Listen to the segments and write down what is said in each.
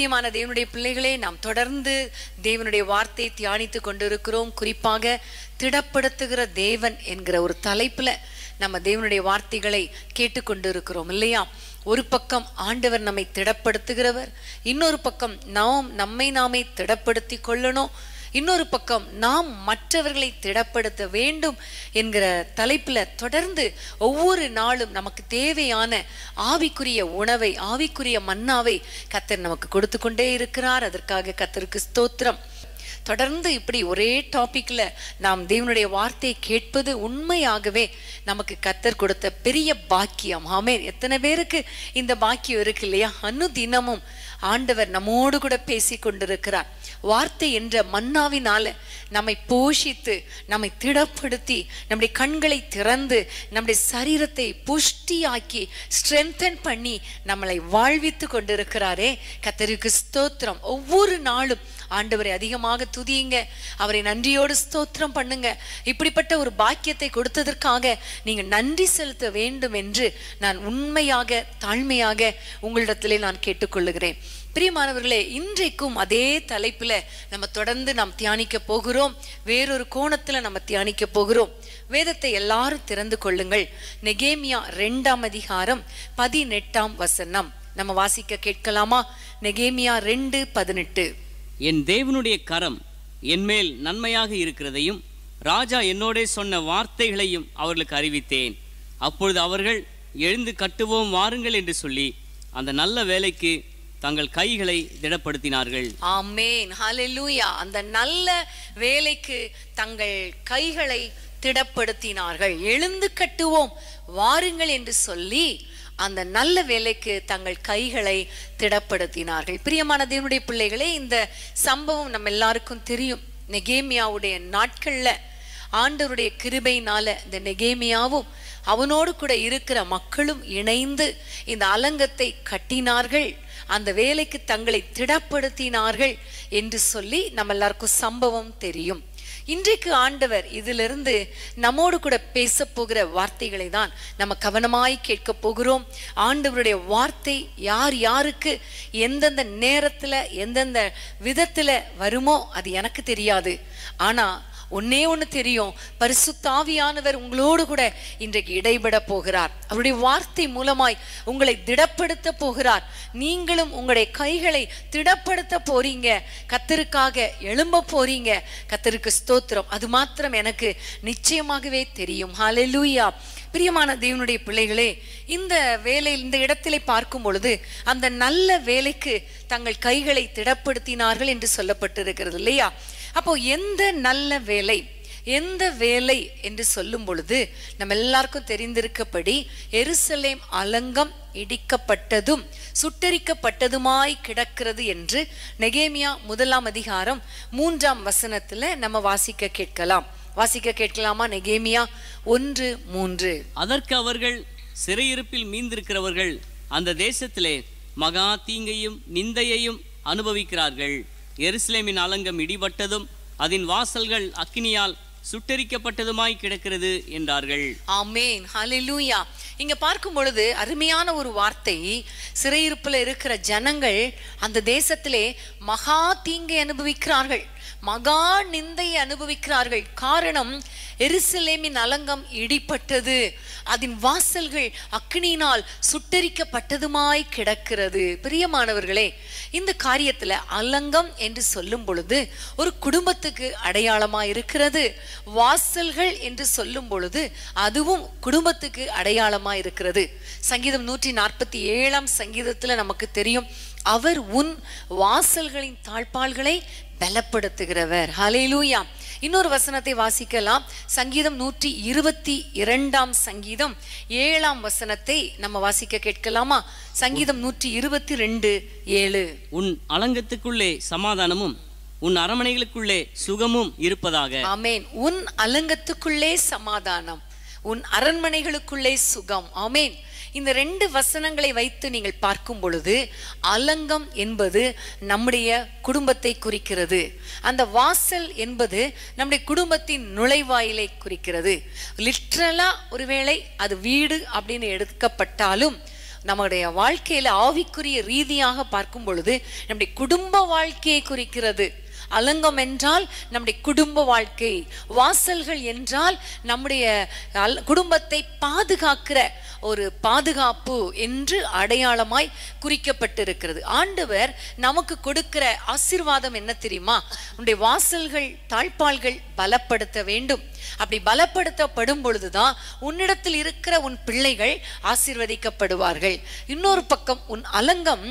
பிரியமான தேவனுடைய பிள்ளைகளே நாம் தொடர்ந்து தேவனுடைய வார்த்தை தியானித்து கொண்டிருக்கிறோம் குறிப்பாக திடப்படுத்துகிற தேவன் என்கிற ஒரு தலைப்புல நம்ம தேவனுடைய வார்த்தைகளை கேட்டுக்கொண்டிருக்கிறோம் இல்லையா ஒரு பக்கம் ஆண்டவர் நம்மை திடப்படுத்துகிறவர் இன்னொரு பக்கம் நாம் நம்மை நாமே திடப்படுத்தி கொள்ளணும் இன்னொரு பக்கம் நாம் மற்றவர்களை திடப்படுத்த வேண்டும் என்கிற தலைப்பில் தொடர்ந்து ஒவ்வொரு நாளும் நமக்கு தேவையான ஆவிக்குரிய உணவை ஆவிக்குரிய மன்னாவை கத்தர் நமக்கு கொடுத்து கொண்டே இருக்கிறார் அதற்காக கத்தருக்கு ஸ்தோத்திரம் தொடர்ந்து இப்படி ஒரே டாபிக்ல நாம் தேவனுடைய வார்த்தையை கேட்பது உண்மையாகவே நமக்கு கத்தர் கொடுத்த பெரிய பாக்கியம் ஆமே எத்தனை பேருக்கு இந்த பாக்கியம் இருக்கு இல்லையா அனு தினமும் ஆண்டவர் நம்மோடு கூட பேசி கொண்டிருக்கிறார் வார்த்தை என்ற மன்னாவினால நம்மை போஷித்து நம்மை திடப்படுத்தி நம்முடைய கண்களை திறந்து நம்முடைய சரீரத்தை புஷ்டியாக்கி ஸ்ட்ரென்தன் பண்ணி நம்மளை வாழ்வித்து கொண்டிருக்கிறாரே கத்தருக்கு ஸ்தோத்திரம் ஒவ்வொரு நாளும் ஆண்டவரை அதிகமாக துதியுங்க அவரை நன்றியோடு ஸ்தோத்திரம் பண்ணுங்க இப்படிப்பட்ட ஒரு பாக்கியத்தை கொடுத்ததற்காக நீங்க நன்றி செலுத்த வேண்டும் என்று நான் உண்மையாக தாழ்மையாக உங்களிடத்திலே நான் கேட்டுக்கொள்ளுகிறேன் பிரியமானவர்களே இன்றைக்கும் அதே தலைப்பில் நம்ம தொடர்ந்து நாம் தியானிக்க போகிறோம் வேறொரு கோணத்தில் நம்ம தியானிக்க போகிறோம் வேதத்தை எல்லாரும் திறந்து கொள்ளுங்கள் நெகேமியா ரெண்டாம் அதிகாரம் பதினெட்டாம் வசனம் நம்ம வாசிக்க கேட்கலாமா நெகேமியா ரெண்டு பதினெட்டு என் தேவனுடைய கரம் என்மேல் நன்மையாக இருக்கிறதையும் ராஜா என்னோட சொன்ன வார்த்தைகளையும் அவர்களுக்கு அறிவித்தேன் அப்பொழுது அவர்கள் எழுந்து கட்டுவோம் வாருங்கள் என்று சொல்லி அந்த நல்ல வேலைக்கு தங்கள் கைகளை திடப்படுத்தினார்கள் ஆமேன் ஹலெலூயா அந்த நல்ல வேலைக்கு தங்கள் கைகளை திடப்படுத்தினார்கள் எழுந்து கட்டுவோம் வாருங்கள் என்று சொல்லி அந்த நல்ல வேலைக்கு தங்கள் கைகளை திடப்படுத்தினார்கள் பிரியமான தேவனுடைய பிள்ளைகளே இந்த சம்பவம் நம்ம எல்லாருக்கும் தெரியும் நெகேமியாவுடைய நாட்கள்ல ஆண்டருடைய கிருபையினால இந்த நெகேமியாவும் அவனோடு கூட இருக்கிற மக்களும் இணைந்து இந்த அலங்கத்தை கட்டினார்கள் அந்த வேலைக்கு தங்களை திடப்படுத்தினார்கள் என்று சொல்லி நம்ம எல்லாருக்கும் சம்பவம் தெரியும் இன்றைக்கு ஆண்டவர் இதிலிருந்து நம்மோடு கூட பேச போகிற வார்த்தைகளை தான் நம்ம கவனமாய் கேட்க போகிறோம் ஆண்டவருடைய வார்த்தை யார் யாருக்கு எந்தெந்த நேரத்தில் எந்தெந்த விதத்தில் வருமோ அது எனக்கு தெரியாது ஆனா ஒன்னே ஒன்று தெரியும் பரிசுத்தாவியானவர் உங்களோடு கூட இன்றைக்கு இடைபட போகிறார் அவருடைய வார்த்தை மூலமாய் உங்களை திடப்படுத்த போகிறார் நீங்களும் உங்களுடைய கைகளை திடப்படுத்த போறீங்க கத்தருக்காக எழும்ப போறீங்க கத்தருக்கு ஸ்தோத்திரம் அது மாத்திரம் எனக்கு நிச்சயமாகவே தெரியும் ஹாலெலூயா பிரியமான தேவனுடைய பிள்ளைகளே இந்த வேலை இந்த இடத்திலே பார்க்கும் பொழுது அந்த நல்ல வேலைக்கு தங்கள் கைகளை திடப்படுத்தினார்கள் என்று சொல்லப்பட்டிருக்கிறது இல்லையா அப்போ எந்த நல்ல வேலை எந்த வேலை என்று சொல்லும் பொழுது நம்ம எல்லாருக்கும் தெரிந்திருக்கப்படி எருசலேம் அலங்கம் இடிக்கப்பட்டதும் சுட்டரிக்கப்பட்டதுமாய் கிடக்கிறது என்று நெகேமியா முதலாம் அதிகாரம் மூன்றாம் வசனத்துல நம்ம வாசிக்க கேட்கலாம் வாசிக்க கேட்கலாமா நெகேமியா ஒன்று மூன்று அதற்கு அவர்கள் சிறையிருப்பில் மீந்திருக்கிறவர்கள் அந்த தேசத்திலே மகா தீங்கையும் நிந்தையையும் அனுபவிக்கிறார்கள் எருசலேமின் அலங்கம் இடிபட்டதும் அதன் வாசல்கள் அக்கினியால் சுட்டரிக்கப்பட்டதுமாய் கிடக்கிறது என்றார்கள் ஆமேன் ஹலிலூயா இங்க பார்க்கும் பொழுது அருமையான ஒரு வார்த்தை சிறையிருப்புல இருக்கிற ஜனங்கள் அந்த தேசத்திலே மகா தீங்கை அனுபவிக்கிறார்கள் மகா நிந்தையை அனுபவிக்கிறார்கள் காரணம் எருசலேமின் அலங்கம் இடிப்பட்டது அதன் வாசல்கள் அக்னியினால் சுட்டரிக்கப்பட்டதுமாய் கிடக்கிறது பிரியமானவர்களே இந்த காரியத்தில் அலங்கம் என்று சொல்லும் பொழுது ஒரு குடும்பத்துக்கு அடையாளமாக இருக்கிறது வாசல்கள் என்று சொல்லும் பொழுது அதுவும் குடும்பத்துக்கு அடையாளமாக இருக்கிறது சங்கீதம் நூற்றி நாற்பத்தி ஏழாம் சங்கீதத்தில் நமக்கு தெரியும் அவர் உன் வாசல்களின் தாழ்பால்களை பலப்படுத்துகிறவர் ஹலிலூயா இன்னொரு வசனத்தை வாசிக்கலாம் சங்கீதம் நூற்றி இருபத்தி இரண்டாம் சங்கீதம் ஏழாம் வசனத்தை நம்ம வாசிக்க கேட்கலாமா சங்கீதம் நூற்றி இருபத்தி ரெண்டு ஏழு உன் அலங்கத்துக்குள்ளே சமாதானமும் உன் அரமனைகளுக்குள்ளே சுகமும் இருப்பதாக ஆமேன் உன் அலங்கத்துக்குள்ளே சமாதானம் உன் அரண்மனைகளுக்குள்ளே சுகம் ஆமேன் இந்த ரெண்டு வசனங்களை வைத்து நீங்கள் பார்க்கும் பொழுது அலங்கம் என்பது நம்முடைய குடும்பத்தை குறிக்கிறது அந்த வாசல் என்பது நம்முடைய குடும்பத்தின் நுழைவாயிலை குறிக்கிறது லிட்ரலா ஒருவேளை அது வீடு அப்படின்னு எடுக்கப்பட்டாலும் நம்முடைய வாழ்க்கையில ஆவிக்குரிய ரீதியாக பார்க்கும் பொழுது நம்முடைய குடும்ப வாழ்க்கையை குறிக்கிறது அலங்கம் என்றால் நம்முடைய குடும்ப வாழ்க்கை வாசல்கள் என்றால் நம்முடைய குடும்பத்தை பாதுகாக்கிற ஒரு பாதுகாப்பு என்று அடையாளமாய் குறிக்கப்பட்டிருக்கிறது ஆண்டவர் நமக்கு கொடுக்கிற ஆசிர்வாதம் என்ன தெரியுமா உன்னுடைய வாசல்கள் தாழ்பால்கள் பலப்படுத்த வேண்டும் அப்படி பலப்படுத்தப்படும் பொழுதுதான் உன்னிடத்தில் இருக்கிற உன் பிள்ளைகள் ஆசிர்வதிக்கப்படுவார்கள் இன்னொரு பக்கம் உன் அலங்கம்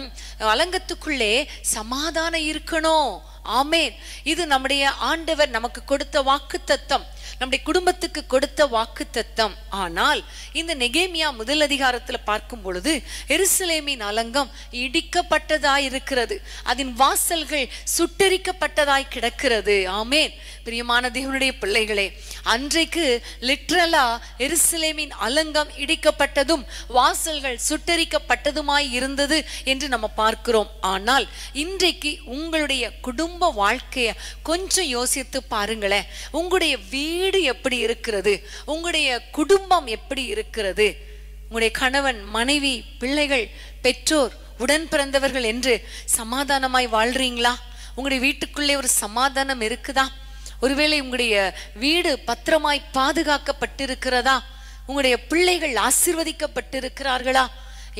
அலங்கத்துக்குள்ளே சமாதானம் இருக்கணும் ஆமேன் இது நம்முடைய ஆண்டவர் நமக்கு கொடுத்த வாக்கு தத்தம் நம்முடைய குடும்பத்துக்கு கொடுத்த வாக்கு தத்தம் ஆனால் இந்த நெகேமியா முதல் அதிகாரத்தில் பார்க்கும் பொழுது எருசலேமின் அலங்கம் இடிக்கப்பட்டதாய் இருக்கிறது அதன் வாசல்கள் சுட்டரிக்கப்பட்டதாய் கிடக்கிறது ஆமேன் பிரியமான தேவனுடைய பிள்ளைகளே அன்றைக்கு லிட்ரலா எருசலேமின் அலங்கம் இடிக்கப்பட்டதும் வாசல்கள் சுட்டரிக்கப்பட்டதுமாய் இருந்தது என்று நம்ம பார்க்கிறோம் ஆனால் இன்றைக்கு உங்களுடைய குடும்ப வாழ்க்கைய கொஞ்சம் யோசித்து பாருங்களேன் உங்களுடைய வீ வீடு எப்படி இருக்கிறது உங்களுடைய குடும்பம் எப்படி இருக்கிறது உங்களுடைய கணவன் மனைவி பிள்ளைகள் பெற்றோர் உடன் பிறந்தவர்கள் என்று சமாதானமாய் வாழ்றீங்களா உங்களுடைய வீட்டுக்குள்ளே ஒரு சமாதானம் இருக்குதா ஒருவேளை உங்களுடைய வீடு பத்திரமாய் பாதுகாக்கப்பட்டிருக்கிறதா உங்களுடைய பிள்ளைகள் ஆசிர்வதிக்கப்பட்டிருக்கிறார்களா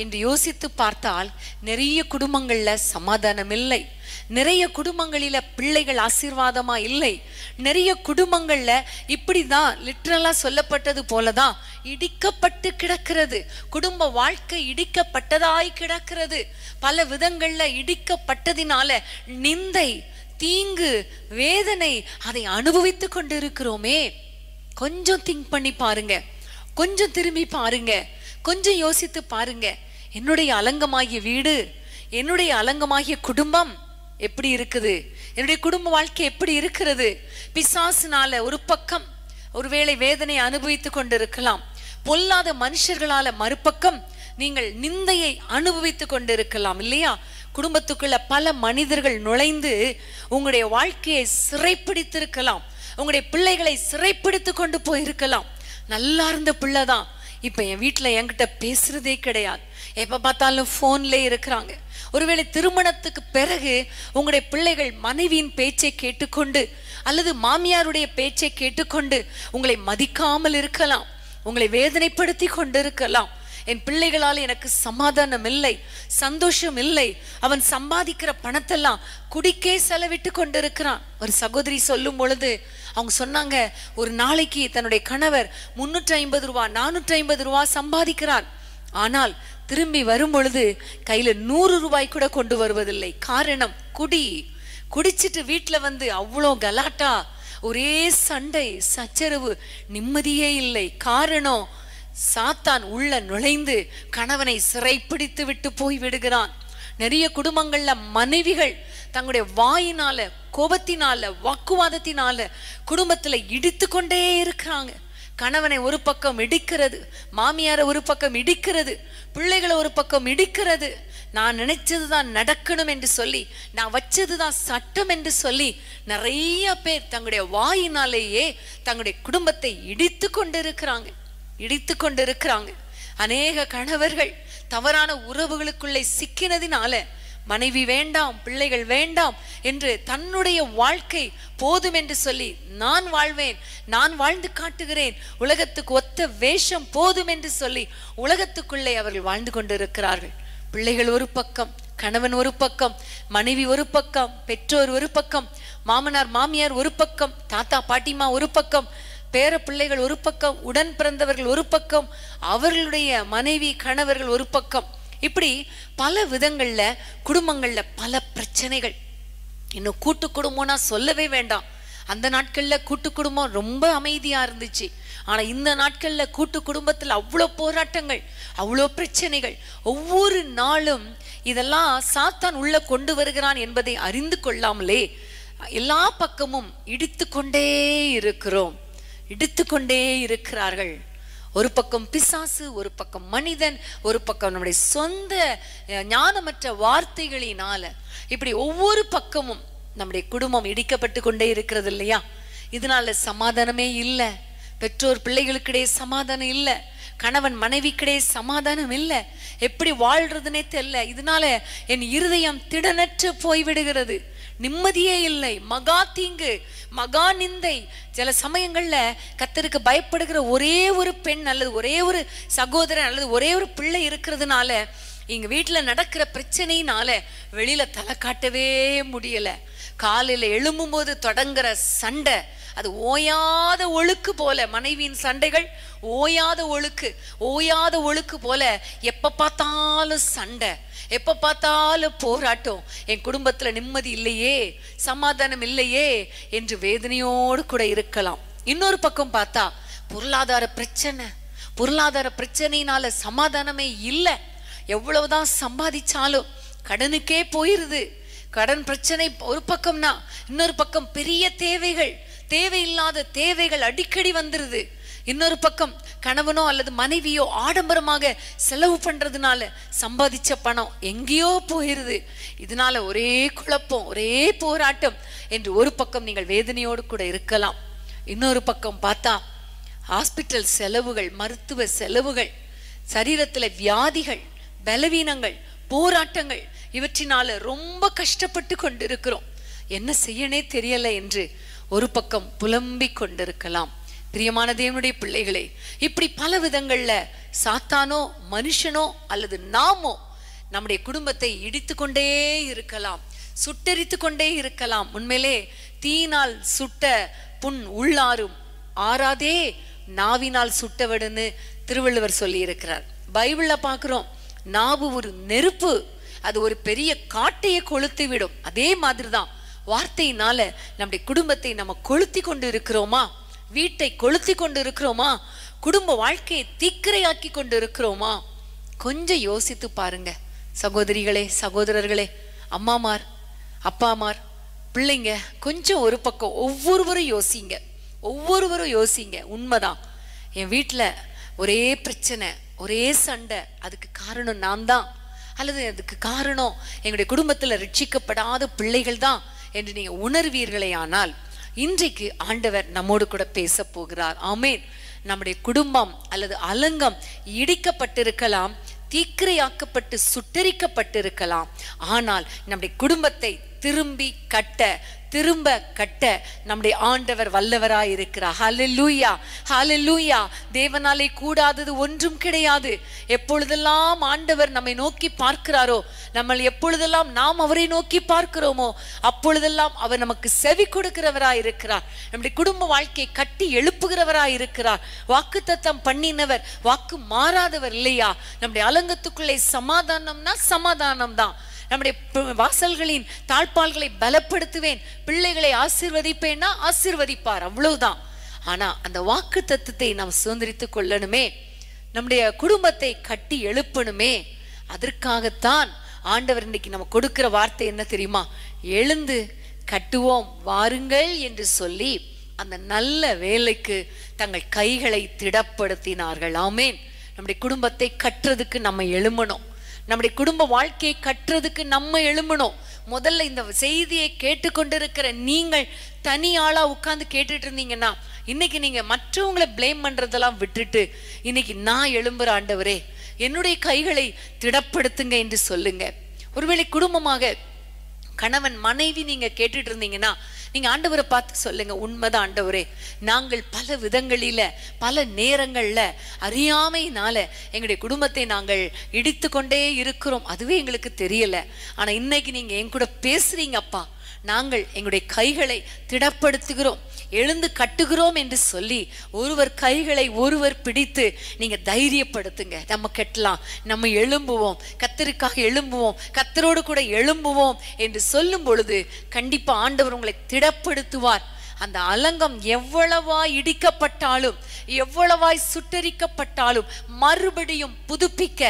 என்று யோசித்து பார்த்தால் நிறைய குடும்பங்கள்ல சமாதானம் இல்லை நிறைய குடும்பங்களில பிள்ளைகள் ஆசீர்வாதமா இல்லை நிறைய குடும்பங்கள்ல இப்படிதான் லிட்ரலா சொல்லப்பட்டது போலதான் இடிக்கப்பட்டு கிடக்கிறது குடும்ப வாழ்க்கை இடிக்கப்பட்டதாய் கிடக்கிறது பல விதங்கள்ல இடிக்கப்பட்டதினால நிந்தை தீங்கு வேதனை அதை அனுபவித்து கொண்டு இருக்கிறோமே கொஞ்சம் திங்க் பண்ணி பாருங்க கொஞ்சம் திரும்பி பாருங்க கொஞ்சம் யோசித்து பாருங்க என்னுடைய அலங்கமாகிய வீடு என்னுடைய அலங்கமாகிய குடும்பம் எப்படி இருக்குது என்னுடைய குடும்ப வாழ்க்கை எப்படி இருக்கிறது பிசாசினால ஒரு பக்கம் ஒருவேளை வேதனை அனுபவித்துக் கொண்டிருக்கலாம் பொல்லாத மனுஷர்களால மறுபக்கம் நீங்கள் நிந்தையை அனுபவித்துக் கொண்டிருக்கலாம் இல்லையா குடும்பத்துக்குள்ள பல மனிதர்கள் நுழைந்து உங்களுடைய வாழ்க்கையை சிறைப்பிடித்திருக்கலாம் உங்களுடைய பிள்ளைகளை சிறைப்பிடித்து கொண்டு போயிருக்கலாம் நல்லா இருந்த பிள்ளை தான் இப்போ என் வீட்டில் என்கிட்ட பேசுறதே கிடையாது எப்போ பார்த்தாலும் ஃபோன்லேயே இருக்கிறாங்க ஒருவேளை திருமணத்துக்கு பிறகு உங்களுடைய பிள்ளைகள் மனைவியின் பேச்சை கேட்டுக்கொண்டு அல்லது மாமியாருடைய பேச்சை கேட்டுக்கொண்டு உங்களை மதிக்காமல் இருக்கலாம் உங்களை வேதனைப்படுத்தி கொண்டிருக்கலாம் என் பிள்ளைகளால் எனக்கு சமாதானம் இல்லை சந்தோஷம் இல்லை அவன் சம்பாதிக்கிற பணத்தெல்லாம் குடிக்கே செலவிட்டு கொண்டிருக்கிறான் ஒரு சகோதரி சொல்லும் பொழுது அவங்க சொன்னாங்க ஒரு நாளைக்கு தன்னுடைய கணவர் முன்னூற்றி ஐம்பது ரூபா நானூற்றி ஐம்பது ரூபா சம்பாதிக்கிறார் ஆனால் திரும்பி வரும் பொழுது கையில நூறு ரூபாய் கூட கொண்டு வருவதில்லை காரணம் குடி குடிச்சிட்டு வீட்டுல வந்து அவ்வளோ கலாட்டா ஒரே சண்டை சச்சரவு நிம்மதியே இல்லை காரணம் சாத்தான் உள்ள நுழைந்து கணவனை சிறைப்பிடித்து விட்டு போய் விடுகிறான் நிறைய குடும்பங்கள்ல மனைவிகள் தங்களுடைய வாயினால கோபத்தினால வாக்குவாதத்தினால குடும்பத்துல இடித்து கொண்டே இருக்கிறாங்க கணவனை ஒரு பக்கம் இடிக்கிறது மாமியாரை ஒரு பக்கம் இடிக்கிறது பிள்ளைகளை ஒரு பக்கம் இடிக்கிறது நான் நினைச்சது தான் நடக்கணும் என்று சொல்லி நான் வச்சது தான் சட்டம் என்று சொல்லி நிறைய பேர் தங்களுடைய வாயினாலேயே தங்களுடைய குடும்பத்தை இடித்து கொண்டிருக்கிறாங்க இடித்து கொண்டிருக்கிறாங்க அநேக கணவர்கள் தவறான உறவுகளுக்குள்ளே சிக்கினதினால மனைவி வேண்டாம் பிள்ளைகள் வேண்டாம் என்று தன்னுடைய வாழ்க்கை போதும் என்று சொல்லி நான் வாழ்வேன் நான் வாழ்ந்து காட்டுகிறேன் உலகத்துக்கு ஒத்த வேஷம் போதும் என்று சொல்லி உலகத்துக்குள்ளே அவர்கள் வாழ்ந்து கொண்டிருக்கிறார்கள் பிள்ளைகள் ஒரு பக்கம் கணவன் ஒரு பக்கம் மனைவி ஒரு பக்கம் பெற்றோர் ஒரு பக்கம் மாமனார் மாமியார் ஒரு பக்கம் தாத்தா பாட்டிமா ஒரு பக்கம் பேர பிள்ளைகள் ஒரு பக்கம் உடன் பிறந்தவர்கள் ஒரு பக்கம் அவர்களுடைய மனைவி கணவர்கள் ஒரு பக்கம் இப்படி பல விதங்கள்ல குடும்பங்கள்ல பல பிரச்சனைகள் இன்னும் கூட்டு குடும்பம்னா சொல்லவே வேண்டாம் அந்த நாட்கள்ல கூட்டு குடும்பம் ரொம்ப அமைதியா இருந்துச்சு ஆனா இந்த நாட்கள்ல கூட்டு குடும்பத்துல அவ்வளோ போராட்டங்கள் அவ்வளோ பிரச்சனைகள் ஒவ்வொரு நாளும் இதெல்லாம் சாத்தான் உள்ள கொண்டு வருகிறான் என்பதை அறிந்து கொள்ளாமலே எல்லா பக்கமும் இடித்து கொண்டே இருக்கிறோம் இடித்து கொண்டே இருக்கிறார்கள் ஒரு பக்கம் பிசாசு ஒரு பக்கம் மனிதன் ஒரு பக்கம் நம்முடைய சொந்த ஞானமற்ற வார்த்தைகளினால இப்படி ஒவ்வொரு பக்கமும் நம்முடைய குடும்பம் இடிக்கப்பட்டு கொண்டே இருக்கிறது இல்லையா இதனால சமாதானமே இல்லை பெற்றோர் பிள்ளைகளுக்கிடையே சமாதானம் இல்லை கணவன் மனைவிக்கிடையே சமாதானம் இல்லை எப்படி வாழ்றதுனே தெரியல இதனால என் இருதயம் திடனற்று போய்விடுகிறது நிம்மதியே இல்லை மகா தீங்கு மகா நிந்தை சில சமயங்கள்ல கத்தருக்கு பயப்படுகிற ஒரே ஒரு பெண் அல்லது ஒரே ஒரு சகோதரன் அல்லது ஒரே ஒரு பிள்ளை இருக்கிறதுனால எங்க வீட்டில் நடக்கிற பிரச்சனையினால வெளியில தலை காட்டவே முடியல காலையில எழும்பும் போது தொடங்குற சண்டை அது ஓயாத ஒழுக்கு போல மனைவியின் சண்டைகள் ஓயாத ஒழுக்கு ஓயாத ஒழுக்கு போல எப்ப பார்த்தாலும் சண்டை எப்போ பார்த்தாலும் போராட்டம் என் குடும்பத்தில் நிம்மதி இல்லையே சமாதானம் இல்லையே என்று வேதனையோடு கூட இருக்கலாம் இன்னொரு பக்கம் பார்த்தா பொருளாதார பிரச்சனை பொருளாதார பிரச்சனையினால சமாதானமே இல்லை எவ்வளவுதான் சம்பாதிச்சாலும் கடனுக்கே போயிருது கடன் பிரச்சனை ஒரு பக்கம்னா இன்னொரு பக்கம் பெரிய தேவைகள் தேவையில்லாத தேவைகள் அடிக்கடி வந்துருது இன்னொரு பக்கம் கணவனோ அல்லது மனைவியோ ஆடம்பரமாக செலவு பண்றதுனால சம்பாதிச்ச பணம் எங்கேயோ போயிருது இதனால ஒரே குழப்பம் ஒரே போராட்டம் என்று ஒரு பக்கம் நீங்கள் வேதனையோடு கூட இருக்கலாம் இன்னொரு பக்கம் பார்த்தா ஹாஸ்பிட்டல் செலவுகள் மருத்துவ செலவுகள் சரீரத்தில் வியாதிகள் பலவீனங்கள் போராட்டங்கள் இவற்றினால ரொம்ப கஷ்டப்பட்டு கொண்டிருக்கிறோம் என்ன செய்யனே தெரியல என்று ஒரு பக்கம் புலம்பிக் கொண்டிருக்கலாம் பிரியமான தேவனுடைய பிள்ளைகளே இப்படி பல விதங்கள்ல சாத்தானோ மனுஷனோ அல்லது நாமோ நம்முடைய குடும்பத்தை இடித்து கொண்டே இருக்கலாம் சுட்டரித்து கொண்டே இருக்கலாம் உண்மையிலே தீனால் சுட்ட புண் உள்ளாரும் ஆறாதே நாவினால் சுட்டவடுன்னு திருவள்ளுவர் சொல்லி இருக்கிறார் பைபிள்ல பாக்குறோம் நாவு ஒரு நெருப்பு அது ஒரு பெரிய காட்டையை கொளுத்து விடும் அதே மாதிரிதான் வார்த்தையினால நம்முடைய குடும்பத்தை நம்ம கொளுத்தி கொண்டு இருக்கிறோமா வீட்டை கொளுத்தி கொண்டு இருக்கிறோமா குடும்ப வாழ்க்கையை தீக்கிரையாக்கி கொண்டு இருக்கிறோமா கொஞ்சம் யோசித்து பாருங்க சகோதரிகளே சகோதரர்களே அம்மாமார் அப்பாமார் பிள்ளைங்க கொஞ்சம் ஒரு பக்கம் ஒவ்வொருவரும் யோசிங்க ஒவ்வொருவரும் யோசிங்க உண்மைதான் என் வீட்டில் ஒரே பிரச்சனை ஒரே சண்டை அதுக்கு காரணம் நான் தான் அல்லது அதுக்கு காரணம் எங்களுடைய குடும்பத்தில் ரட்சிக்கப்படாத பிள்ளைகள் தான் என்று நீங்கள் உணர்வீர்களே ஆனால் இன்றைக்கு ஆண்டவர் நம்மோடு கூட பேச போகிறார் ஆமேன் நம்முடைய குடும்பம் அல்லது அலங்கம் இடிக்கப்பட்டிருக்கலாம் தீக்கிரையாக்கப்பட்டு சுட்டரிக்கப்பட்டிருக்கலாம் ஆனால் நம்முடைய குடும்பத்தை திரும்பி கட்ட திரும்ப கட்ட நம்முடைய ஆண்டவர் வல்லவராய் இருக்கிறார் ஹலலூயா ஹலலூயா தேவனாலே கூடாதது ஒன்றும் கிடையாது எப்பொழுதெல்லாம் ஆண்டவர் நம்மை நோக்கி பார்க்கிறாரோ நம்ம எப்பொழுதெல்லாம் நாம் அவரை நோக்கி பார்க்கிறோமோ அப்பொழுதெல்லாம் அவர் நமக்கு செவி கொடுக்கிறவராய் இருக்கிறார் நம்முடைய குடும்ப வாழ்க்கையை கட்டி எழுப்புகிறவராய் இருக்கிறார் வாக்கு தத்தம் பண்ணினவர் வாக்கு மாறாதவர் இல்லையா நம்முடைய அலங்கத்துக்குள்ளே சமாதானம்னா சமாதானம் தான் நம்முடைய வாசல்களின் தாழ்பால்களை பலப்படுத்துவேன் பிள்ளைகளை ஆசிர்வதிப்பேன்னா ஆசிர்வதிப்பார் அவ்வளவுதான் ஆனா அந்த வாக்கு தத்துவத்தை நாம் சுதந்திரித்துக் கொள்ளணுமே நம்முடைய குடும்பத்தை கட்டி எழுப்பணுமே அதற்காகத்தான் ஆண்டவர் இன்னைக்கு நம்ம கொடுக்கிற வார்த்தை என்ன தெரியுமா எழுந்து கட்டுவோம் வாருங்கள் என்று சொல்லி அந்த நல்ல வேலைக்கு தங்கள் கைகளை திடப்படுத்தினார்கள் ஆமேன் நம்முடைய குடும்பத்தை கட்டுறதுக்கு நம்ம எழுமணும் நம்முடைய குடும்ப வாழ்க்கையை கட்டுறதுக்கு நம்ம எழும்பணும் முதல்ல இந்த செய்தியை கேட்டுக்கொண்டிருக்கிற நீங்கள் தனி ஆளா உட்காந்து கேட்டுட்டு இருந்தீங்கன்னா இன்னைக்கு நீங்க மற்றவங்களை பிளேம் பண்றதெல்லாம் விட்டுட்டு இன்னைக்கு நான் எழும்புற ஆண்டவரே என்னுடைய கைகளை திடப்படுத்துங்க என்று சொல்லுங்க ஒருவேளை குடும்பமாக கணவன் மனைவி நீங்க கேட்டுட்டு இருந்தீங்கன்னா நீங்க ஆண்டவரை பார்த்து சொல்லுங்க உண்மைதான் ஆண்டவரே நாங்கள் பல விதங்களில பல நேரங்கள்ல அறியாமையினால எங்களுடைய குடும்பத்தை நாங்கள் இடித்து கொண்டே இருக்கிறோம் அதுவே எங்களுக்கு தெரியல ஆனா இன்னைக்கு நீங்க என் கூட பேசுறீங்க அப்பா நாங்கள் எங்களுடைய கைகளை திடப்படுத்துகிறோம் எழுந்து கட்டுகிறோம் என்று சொல்லி ஒருவர் கைகளை ஒருவர் பிடித்து நீங்க தைரியப்படுத்துங்க நம்ம கட்டலாம் நம்ம எழும்புவோம் கத்தருக்காக எழும்புவோம் கத்தரோடு கூட எழும்புவோம் என்று சொல்லும் பொழுது கண்டிப்பா ஆண்டவர் உங்களை திடப்படுத்துவார் அந்த அலங்கம் எவ்வளவாய் இடிக்கப்பட்டாலும் எவ்வளவாய் சுட்டரிக்கப்பட்டாலும் மறுபடியும் புதுப்பிக்க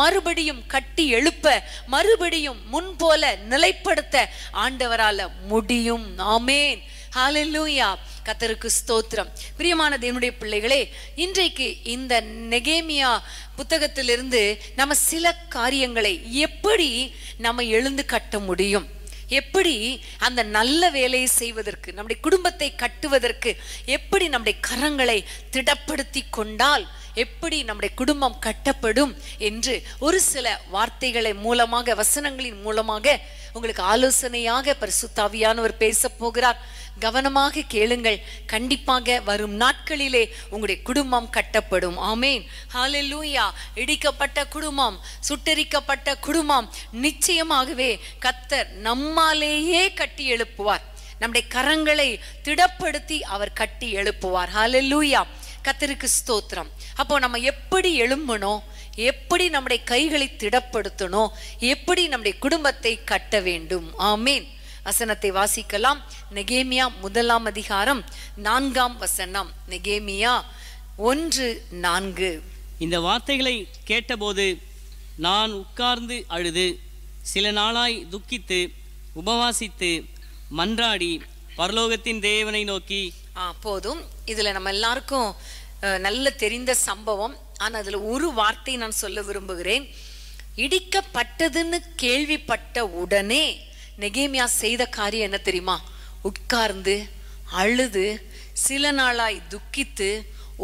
மறுபடியும் கட்டி எழுப்ப மறுபடியும் முன்போல நிலைப்படுத்த ஆண்டவரால முடியும் ஆமேன் ஹாலெல்லூயா கத்தருக்கு ஸ்தோத்திரம் பிரியமான தேவனுடைய பிள்ளைகளே இன்றைக்கு இந்த நெகேமியா புத்தகத்திலிருந்து நம்ம சில காரியங்களை எப்படி நம்ம எழுந்து கட்ட முடியும் எப்படி அந்த நல்ல வேலையை செய்வதற்கு நம்முடைய குடும்பத்தை கட்டுவதற்கு எப்படி நம்முடைய கரங்களை திடப்படுத்தி கொண்டால் எப்படி நம்முடைய குடும்பம் கட்டப்படும் என்று ஒரு சில வார்த்தைகளை மூலமாக வசனங்களின் மூலமாக உங்களுக்கு ஆலோசனையாக பரிசுத்தாவியானவர் பேச போகிறார் கவனமாக கேளுங்கள் கண்டிப்பாக வரும் நாட்களிலே உங்களுடைய குடும்பம் கட்டப்படும் ஆமேன் இடிக்கப்பட்ட குடும்பம் சுட்டரிக்கப்பட்ட குடும்பம் நிச்சயமாகவே கத்தர் நம்மாலேயே கட்டி எழுப்புவார் நம்முடைய கரங்களை திடப்படுத்தி அவர் கட்டி எழுப்புவார் ஹாலெல்லூயா கத்தருக்கு ஸ்தோத்திரம் அப்போ நம்ம எப்படி எழும்பணும் எப்படி நம்முடைய கைகளை திடப்படுத்தணும் எப்படி நம்முடைய குடும்பத்தை கட்ட வேண்டும் ஆமீன் வசனத்தை வாசிக்கலாம் நெகேமியா முதலாம் அதிகாரம் நான்காம் வசனம் நெகேமியா ஒன்று நான்கு இந்த வார்த்தைகளை கேட்டபோது நான் உட்கார்ந்து அழுது சில நாளாய் துக்கித்து உபவாசித்து மன்றாடி பரலோகத்தின் தேவனை நோக்கி போதும் இதுல நம்ம எல்லாருக்கும் நல்ல தெரிந்த சம்பவம் ஆனா அதுல ஒரு வார்த்தை நான் சொல்ல விரும்புகிறேன் இடிக்கப்பட்டதுன்னு கேள்விப்பட்ட உடனே நெகேமியா செய்த காரியம் என்ன தெரியுமா உட்கார்ந்து அழுது சில நாளாய் துக்கித்து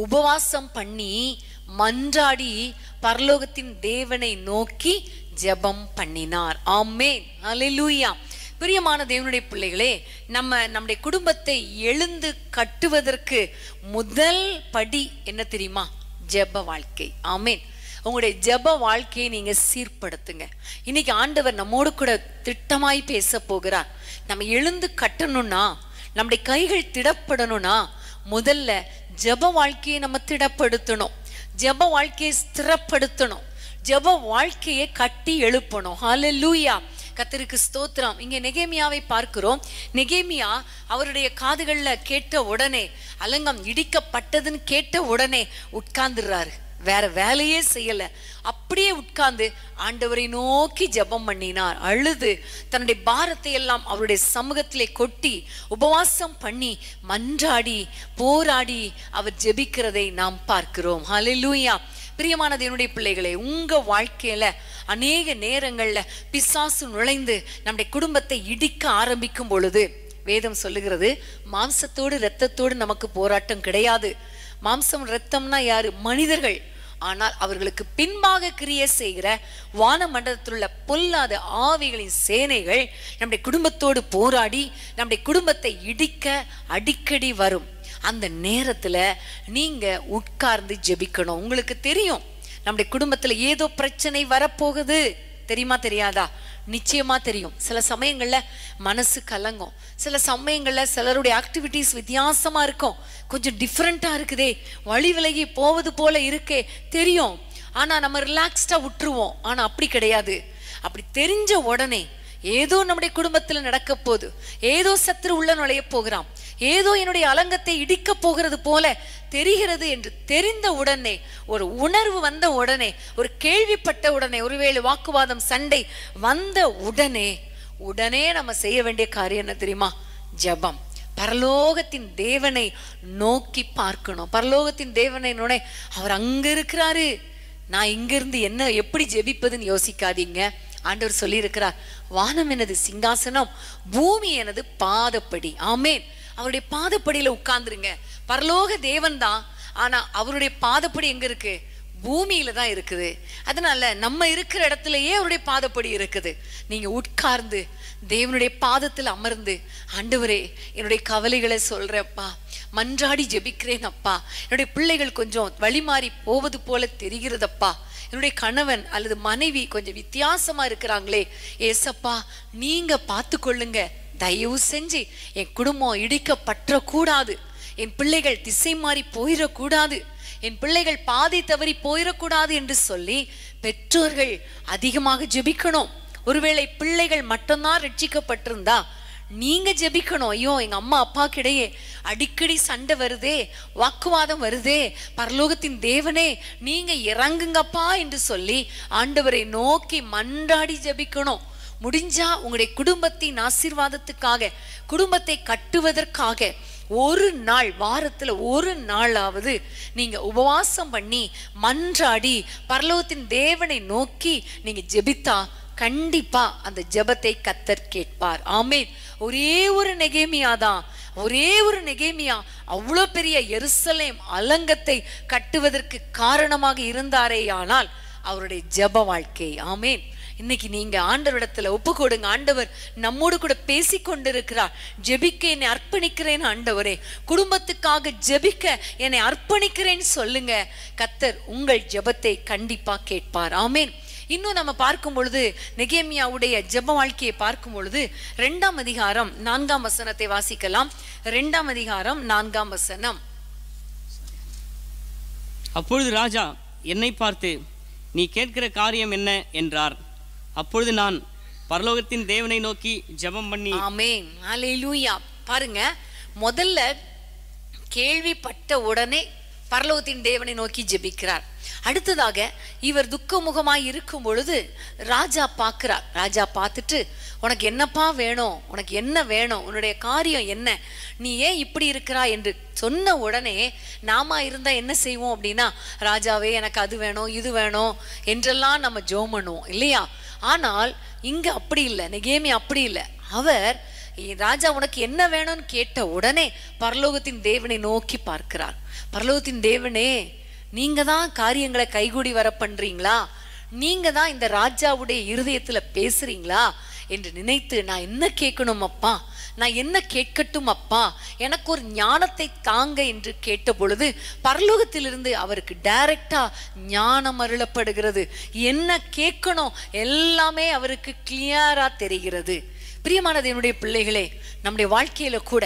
உபவாசம் பண்ணி மன்றாடி பரலோகத்தின் தேவனை நோக்கி ஜெபம் பண்ணினார் ஆமே அலிலூயா பிரியமான தேவனுடைய பிள்ளைகளே நம்ம நம்முடைய குடும்பத்தை எழுந்து கட்டுவதற்கு முதல் படி என்ன தெரியுமா ஜெப வாழ்க்கை ஆமேன் உங்களுடைய ஜப வாழ்க்கையை நீங்க சீர்படுத்துங்க இன்னைக்கு ஆண்டவர் நம்மோடு கூட திட்டமாய் பேச போகிறார் நம்ம எழுந்து கட்டணும்னா நம்முடைய கைகள் திடப்படணும்னா முதல்ல ஜப வாழ்க்கையை நம்ம திடப்படுத்தணும் ஜப வாழ்க்கையை ஸ்திரப்படுத்தணும் ஜப வாழ்க்கையை கட்டி எழுப்பணும் ஹால லூயா கத்தருக்கு ஸ்தோத்திரம் இங்கே நெகேமியாவை பார்க்கிறோம் நெகேமியா அவருடைய காதுகளில் கேட்ட உடனே அலங்கம் இடிக்கப்பட்டதுன்னு கேட்ட உடனே உட்கார்ந்துடுறாரு வேற வேலையே செய்யல அப்படியே உட்கார்ந்து ஆண்டவரை நோக்கி ஜெபம் பண்ணினார் அழுது தன்னுடைய பாரத்தை எல்லாம் அவருடைய சமூகத்திலே கொட்டி உபவாசம் பண்ணி மன்றாடி போராடி அவர் ஜெபிக்கிறதை நாம் பார்க்கிறோம் ஹலிலூயா பிரியமானது என்னுடைய பிள்ளைகளே உங்க வாழ்க்கையில அநேக நேரங்கள்ல பிசாசு நுழைந்து நம்முடைய குடும்பத்தை இடிக்க ஆரம்பிக்கும் பொழுது வேதம் சொல்லுகிறது மாம்சத்தோடு இரத்தத்தோடு நமக்கு போராட்டம் கிடையாது மாம்சம் ரத்தம்னா யாரு மனிதர்கள் ஆனால் அவர்களுக்கு பின்பாக கிரிய செய்கிற வான மண்டலத்தில் உள்ள பொல்லாத ஆவிகளின் சேனைகள் நம்முடைய குடும்பத்தோடு போராடி நம்முடைய குடும்பத்தை இடிக்க அடிக்கடி வரும் அந்த நேரத்தில் நீங்கள் உட்கார்ந்து ஜெபிக்கணும் உங்களுக்கு தெரியும் நம்முடைய குடும்பத்தில் ஏதோ பிரச்சனை வரப்போகுது தெரியுமா தெரியாதா நிச்சயமா தெரியும் சில சமயங்கள்ல மனசு கலங்கும் சில சமயங்கள்ல சிலருடைய ஆக்டிவிட்டிஸ் வித்தியாசமா இருக்கும் கொஞ்சம் டிஃப்ரெண்டா இருக்குதே வழி விலகி போவது போல இருக்கே தெரியும் ஆனா நம்ம ரிலாக்ஸ்டா விட்டுருவோம் ஆனா அப்படி கிடையாது அப்படி தெரிஞ்ச உடனே ஏதோ நம்முடைய குடும்பத்துல நடக்க போகுது ஏதோ சத்துரு உள்ள நுழைய போகிறான் ஏதோ என்னுடைய அலங்கத்தை இடிக்கப் போகிறது போல தெரிகிறது என்று தெரிந்த உடனே ஒரு உணர்வு வந்த உடனே ஒரு கேள்விப்பட்ட உடனே ஒருவேளை வாக்குவாதம் சண்டை வந்த உடனே உடனே நம்ம செய்ய வேண்டிய காரியம் என்ன தெரியுமா ஜபம் பரலோகத்தின் தேவனை நோக்கி பார்க்கணும் பரலோகத்தின் தேவனை நோனே அவர் அங்க இருக்கிறாரு நான் இங்கிருந்து என்ன எப்படி ஜெபிப்பதுன்னு யோசிக்காதீங்க ஆண்டவர் சொல்லியிருக்கிறார் வானம் எனது சிங்காசனம் பூமி எனது பாதப்படி ஆமேன் அவருடைய பாதப்படியில உட்கார்ந்துருங்க பரலோக தேவன் தான் ஆனா அவருடைய பாதப்படி எங்க இருக்கு பூமியில தான் இருக்குது அதனால நம்ம இருக்கிற இடத்துலயே அவருடைய பாதப்படி இருக்குது நீங்க உட்கார்ந்து தேவனுடைய பாதத்தில் அமர்ந்து ஆண்டவரே என்னுடைய கவலைகளை சொல்றப்பா மன்றாடி ஜெபிக்கிறேன் அப்பா என்னுடைய பிள்ளைகள் கொஞ்சம் வழிமாறி போவது போல தெரிகிறதப்பா என்னுடைய கணவன் அல்லது மனைவி கொஞ்சம் வித்தியாசமா இருக்கிறாங்களே ஏசப்பா நீங்க பார்த்து கொள்ளுங்க தயவு செஞ்சு என் குடும்பம் இடிக்கப்பற்றக்கூடாது என் பிள்ளைகள் திசை மாறி போயிடக்கூடாது என் பிள்ளைகள் பாதை தவறி போயிடக்கூடாது என்று சொல்லி பெற்றோர்கள் அதிகமாக ஜெபிக்கணும் ஒருவேளை பிள்ளைகள் மட்டும்தான் ரட்சிக்கப்பட்டிருந்தா நீங்க ஜெபிக்கணும் ஐயோ எங்க அம்மா அப்பா கிடையே அடிக்கடி சண்டை வருதே வாக்குவாதம் வருதே பரலோகத்தின் தேவனே நீங்க இறங்குங்கப்பா என்று சொல்லி ஆண்டவரை நோக்கி மன்றாடி ஜெபிக்கணும் முடிஞ்சா உங்களுடைய குடும்பத்தின் ஆசீர்வாதத்துக்காக குடும்பத்தை கட்டுவதற்காக ஒரு நாள் வாரத்துல ஒரு நாளாவது நீங்க உபவாசம் பண்ணி மன்றாடி பரலோகத்தின் தேவனை நோக்கி நீங்க ஜெபித்தா கண்டிப்பா அந்த ஜெபத்தை கத்தர் கேட்பார் ஆமே ஒரே ஒரு நெகேமியா தான் ஒரே ஒரு நெகேமியா அவ்வளவு பெரிய எருசலேம் அலங்கத்தை கட்டுவதற்கு காரணமாக இருந்தாரே ஆனால் அவருடைய ஜெப வாழ்க்கை ஆமேன் இன்னைக்கு நீங்க ஆண்டவரிடத்துல ஒப்பு கொடுங்க ஆண்டவர் நம்மோடு கூட பேசி கொண்டிருக்கிறார் ஜெபிக்க என்னை அர்ப்பணிக்கிறேன் ஆண்டவரே குடும்பத்துக்காக ஜெபிக்க என்னை அர்ப்பணிக்கிறேன்னு சொல்லுங்க கத்தர் உங்கள் ஜெபத்தை கண்டிப்பா கேட்பார் ஆமேன் இன்னும் நம்ம பார்க்கும் பொழுது நெகேமியாவுடைய ஜெப வாழ்க்கையை பார்க்கும் பொழுது ரெண்டாம் அதிகாரம் நான்காம் வசனத்தை வாசிக்கலாம் ரெண்டாம் அதிகாரம் நான்காம் வசனம் அப்பொழுது ராஜா என்னை பார்த்து நீ கேட்கிற காரியம் என்ன என்றார் அப்பொழுது நான் பரலோகத்தின் தேவனை நோக்கி ஜெபம் பண்ணி ஆமென் ஹalleluya பாருங்க முதல்ல கேள்விப்பட்ட உடனே பரலோகத்தின் தேவனை நோக்கி ஜெபிக்கிறார் அடுத்ததாக இவர் துக்கமுகமாய் இருக்கும் பொழுது ராஜா பார்க்கிறார் ராஜா பார்த்துட்டு உனக்கு என்னப்பா வேணும் உனக்கு என்ன வேணும் உன்னுடைய காரியம் என்ன நீ ஏன் இப்படி இருக்கிறா என்று சொன்ன உடனே நாம இருந்தா என்ன செய்வோம் அப்படின்னா ராஜாவே எனக்கு அது வேணும் இது வேணும் என்றெல்லாம் நம்ம ஜோம் பண்ணுவோம் இல்லையா ஆனால் இங்க அப்படி இல்லை நெகேமி அப்படி இல்லை அவர் ராஜா உனக்கு என்ன வேணும்னு கேட்ட உடனே பரலோகத்தின் தேவனை நோக்கி பார்க்கிறார் பரலோகத்தின் தேவனே நீங்க தான் காரியங்களை கைகூடி வர பண்றீங்களா நீங்க தான் இந்த ராஜாவுடைய இருதயத்துல பேசுறீங்களா என்று நினைத்து நான் என்ன கேட்கணும் அப்பா நான் என்ன கேட்கட்டும் அப்பா எனக்கு ஒரு ஞானத்தை தாங்க என்று கேட்ட பொழுது பரலோகத்திலிருந்து அவருக்கு டைரக்டா ஞானம் அருளப்படுகிறது என்ன கேட்கணும் எல்லாமே அவருக்கு கிளியரா தெரிகிறது பிரியமானது என்னுடைய பிள்ளைகளே நம்முடைய வாழ்க்கையில கூட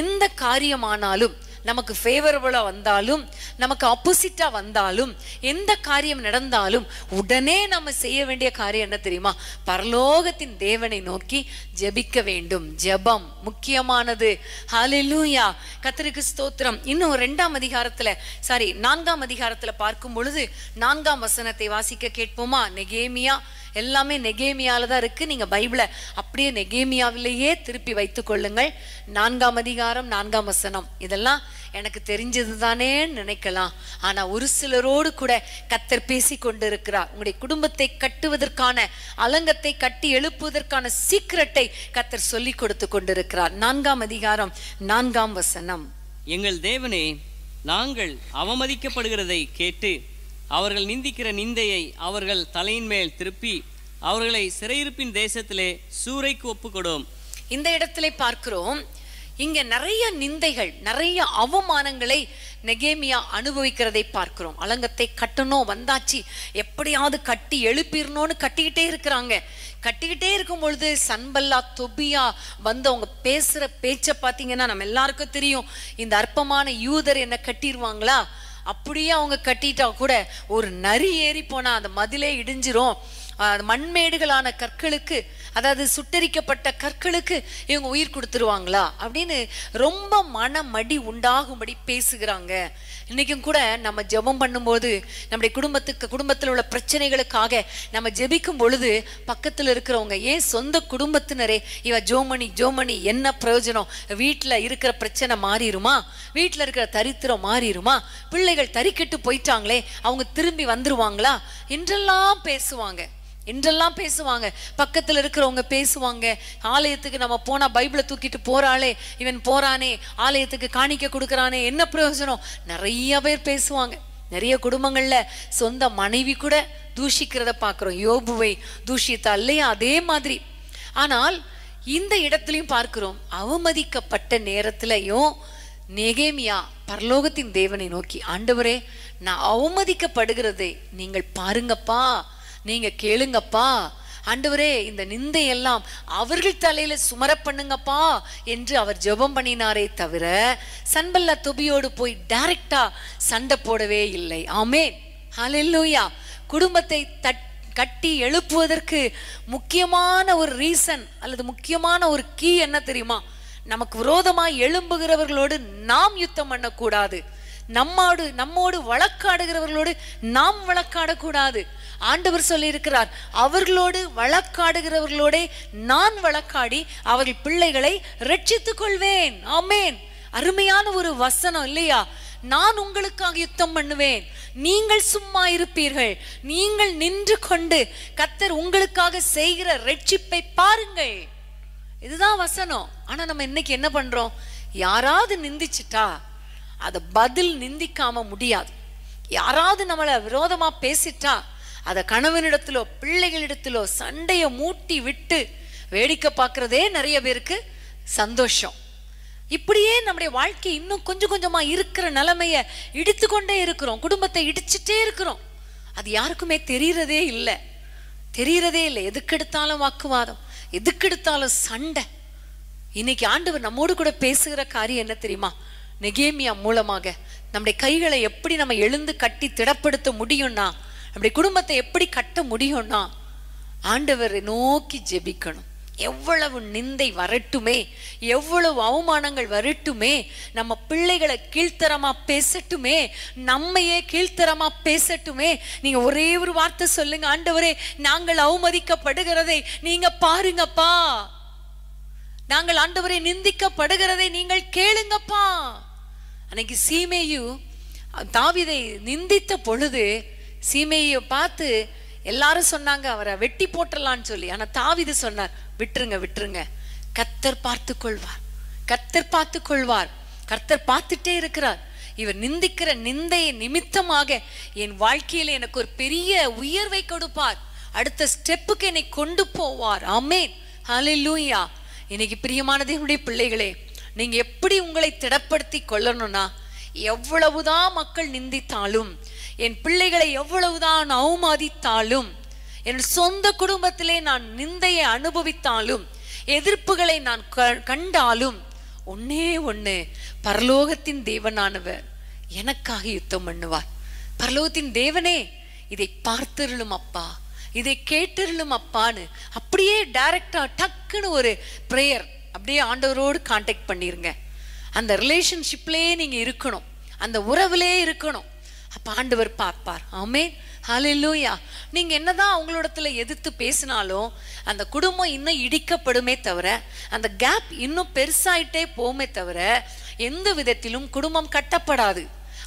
எந்த காரியமானாலும் நமக்கு ஃபேவரபுளாக வந்தாலும் நமக்கு ஆப்போசிட்டாக வந்தாலும் எந்த காரியம் நடந்தாலும் உடனே நம்ம செய்ய வேண்டிய காரியம் என்ன தெரியுமா பரலோகத்தின் தேவனை நோக்கி ஜெபிக்க வேண்டும் ஜெபம் முக்கியமானது ஹலிலூயா கத்திரிக்கு ஸ்தோத்திரம் இன்னும் ரெண்டாம் அதிகாரத்தில் சாரி நான்காம் அதிகாரத்தில் பார்க்கும் பொழுது நான்காம் வசனத்தை வாசிக்க கேட்போமா நெகேமியா எல்லாமே நெகேமியால தான் இருக்கு நீங்க பைபிளை அப்படியே நெகேமியாவிலேயே திருப்பி வைத்துக் கொள்ளுங்கள் நான்காம் அதிகாரம் நான்காம் வசனம் இதெல்லாம் எனக்கு தெரிஞ்சது தானே நினைக்கலாம் ஆனா ஒரு சிலரோடு கூட கத்தர் பேசி கொண்டு இருக்கிறார் உங்களுடைய குடும்பத்தை கட்டுவதற்கான அலங்கத்தை கட்டி எழுப்புவதற்கான சீக்கிரட்டை கத்தர் சொல்லி கொடுத்து கொண்டிருக்கிறார் நான்காம் அதிகாரம் நான்காம் வசனம் எங்கள் தேவனே நாங்கள் அவமதிக்கப்படுகிறதை கேட்டு அவர்கள் நிந்திக்கிற நிந்தையை அவர்கள் தலையின் மேல் திருப்பி அவர்களை சிறையிருப்பின் தேசத்திலே சூறைக்கு ஒப்புக்கொடும் இந்த இடத்திலே பார்க்கிறோம் இங்க நிறைய நிந்தைகள் நிறைய அவமானங்களை நெகேமியா அனுபவிக்கிறதை பார்க்கிறோம் அலங்கத்தை கட்டணும் வந்தாச்சு எப்படியாவது கட்டி எழுப்பிடணும்னு கட்டிக்கிட்டே இருக்கிறாங்க கட்டிக்கிட்டே இருக்கும் பொழுது சன்பல்லா தொபியா வந்து அவங்க பேசுற பேச்சை பார்த்தீங்கன்னா நம்ம எல்லாருக்கும் தெரியும் இந்த அற்பமான யூதர் என்ன கட்டிடுவாங்களா அப்படியே அவங்க கட்டிட்டா கூட ஒரு நரி ஏறி போனா அந்த மதிலே இடிஞ்சிரும் மண்மேடுகளான கற்களுக்கு அதாவது சுட்டரிக்கப்பட்ட கற்களுக்கு இவங்க உயிர் கொடுத்துருவாங்களா அப்படின்னு ரொம்ப மன மடி உண்டாகும்படி பேசுகிறாங்க இன்றைக்கும் கூட நம்ம ஜெபம் பண்ணும்போது நம்முடைய குடும்பத்துக்கு குடும்பத்தில் உள்ள பிரச்சனைகளுக்காக நம்ம ஜெபிக்கும் பொழுது பக்கத்தில் இருக்கிறவங்க ஏன் சொந்த குடும்பத்தினரே இவ ஜோமணி ஜோமணி என்ன பிரயோஜனம் வீட்டில் இருக்கிற பிரச்சனை மாறிடுமா வீட்டில் இருக்கிற தரித்திரம் மாறிடுமா பிள்ளைகள் தறிக்கெட்டு போயிட்டாங்களே அவங்க திரும்பி வந்துருவாங்களா என்றெல்லாம் பேசுவாங்க என்றெல்லாம் பேசுவாங்க பக்கத்தில் இருக்கிறவங்க பேசுவாங்க ஆலயத்துக்கு நம்ம போனால் பைபிளை தூக்கிட்டு போறாளே இவன் போறானே ஆலயத்துக்கு காணிக்க கொடுக்குறானே என்ன பிரயோஜனம் நிறைய பேர் பேசுவாங்க நிறைய குடும்பங்களில் சொந்த மனைவி கூட தூஷிக்கிறத பார்க்குறோம் யோபுவை தூஷித்தா இல்லையா அதே மாதிரி ஆனால் இந்த இடத்துலையும் பார்க்கிறோம் அவமதிக்கப்பட்ட நேரத்துலையும் நெகேமியா பரலோகத்தின் தேவனை நோக்கி ஆண்டவரே நான் அவமதிக்கப்படுகிறதை நீங்கள் பாருங்கப்பா நீங்கள் கேளுங்கப்பா ஆண்டவரே இந்த நிந்தை எல்லாம் அவர்கள் தலையில சுமர பண்ணுங்கப்பா என்று அவர் ஜெபம் பண்ணினாரே தவிர சன்பல்லா தொபியோடு போய் டைரக்டா சண்டை போடவே இல்லை ஆமே ஹலெல்லூயா குடும்பத்தை தட் கட்டி எழுப்புவதற்கு முக்கியமான ஒரு ரீசன் அல்லது முக்கியமான ஒரு கீ என்ன தெரியுமா நமக்கு விரோதமாக எழும்புகிறவர்களோடு நாம் யுத்தம் பண்ணக்கூடாது நம்மோடு நம்மோடு வழக்காடுகிறவர்களோடு நாம் வழக்காடக்கூடாது ஆண்டவர் சொல்லியிருக்கிறார் அவர்களோடு வழக்காடுகிறவர்களோட நான் வழக்காடி அவர்கள் பிள்ளைகளை ரட்சித்துக் கொள்வேன் ஆமேன் அருமையான ஒரு வசனம் இல்லையா நான் உங்களுக்காக யுத்தம் பண்ணுவேன் நீங்கள் சும்மா இருப்பீர்கள் நீங்கள் நின்று கொண்டு கத்தர் உங்களுக்காக செய்கிற ரட்சிப்பை பாருங்கள் இதுதான் வசனம் ஆனா நம்ம இன்னைக்கு என்ன பண்றோம் யாராவது நிந்திச்சிட்டா அதை பதில் நிந்திக்காம முடியாது யாராவது நம்மளை விரோதமா பேசிட்டா அதை கணவனிடத்திலோ பிள்ளைகளிடத்திலோ சண்டையை மூட்டி விட்டு வேடிக்கை பார்க்கறதே நிறைய பேருக்கு சந்தோஷம் இப்படியே நம்முடைய வாழ்க்கை இன்னும் கொஞ்சம் கொஞ்சமாக இருக்கிற நிலைமையை இடித்துக்கொண்டே இருக்கிறோம் குடும்பத்தை இடிச்சிட்டே இருக்கிறோம் அது யாருக்குமே தெரியறதே இல்லை தெரியறதே இல்லை எதுக்கெடுத்தாலும் வாக்குவாதம் எதுக்கு எடுத்தாலும் சண்டை இன்னைக்கு ஆண்டவர் நம்மோடு கூட பேசுகிற காரியம் என்ன தெரியுமா நெகேமியா மூலமாக நம்முடைய கைகளை எப்படி நம்ம எழுந்து கட்டி திடப்படுத்த முடியும்னா அப்படி குடும்பத்தை எப்படி கட்ட முடியும்னா ஆண்டவரை நோக்கி ஜெபிக்கணும் எவ்வளவு நிந்தை வரட்டுமே எவ்வளவு அவமானங்கள் வரட்டுமே நம்ம பிள்ளைகளை கீழ்த்தரமா பேசட்டுமே நம்மையே கீழ்த்தரமா பேசட்டுமே நீங்க ஒரே ஒரு வார்த்தை சொல்லுங்க ஆண்டவரே நாங்கள் அவமதிக்கப்படுகிறதை நீங்க பாருங்கப்பா நாங்கள் ஆண்டவரை நிந்திக்கப்படுகிறதை நீங்கள் கேளுங்கப்பா அன்னைக்கு சீமேயு தாவிதை நிந்தித்த பொழுது சீமையை பார்த்து எல்லாரும் சொன்னாங்க அவரை வெட்டி போட்டலான்னு சொல்லி ஆனா தாவிது சொன்னார் விட்டுருங்க விட்டுருங்க கத்தர் பார்த்து கொள்வார் கத்தர் பார்த்து கொள்வார் கர்த்தர் பார்த்துட்டே இருக்கிறார் இவர் நிந்திக்கிற நிந்தையை நிமித்தமாக என் வாழ்க்கையில எனக்கு ஒரு பெரிய உயர்வை கொடுப்பார் அடுத்த ஸ்டெப்புக்கு என்னை கொண்டு போவார் அமேன் ஹலிலூயா இன்னைக்கு பிரியமான பிள்ளைகளே நீங்க எப்படி உங்களை திடப்படுத்தி கொள்ளணும்னா எவ்வளவுதான் மக்கள் நிந்தித்தாலும் என் பிள்ளைகளை எவ்வளவுதான் அவமதித்தாலும் என் சொந்த குடும்பத்திலே நான் நிந்தையை அனுபவித்தாலும் எதிர்ப்புகளை நான் கண்டாலும் ஒன்னே ஒன்று பரலோகத்தின் தேவனானவர் எனக்காக யுத்தம் பண்ணுவார் பரலோகத்தின் தேவனே இதை பார்த்தருளும் அப்பா இதை கேட்டிருளும் அப்பான்னு அப்படியே டைரக்டா டக்குன்னு ஒரு ப்ரேயர் அப்படியே ஆண்டவரோடு கான்டாக்ட் பண்ணிருங்க அந்த ரிலேஷன்ஷிப்லேயே நீங்கள் இருக்கணும் அந்த உறவுலே இருக்கணும் அப்போ ஆண்டவர் பார்ப்பார் ஆமே ஹலெல்லூயா நீங்கள் என்னதான் அவங்களோடத்துல எதிர்த்து பேசினாலும் அந்த குடும்பம் இன்னும் இடிக்கப்படுமே தவிர அந்த கேப் இன்னும் பெருசாயிட்டே போமே தவிர எந்த விதத்திலும் குடும்பம் கட்டப்படாது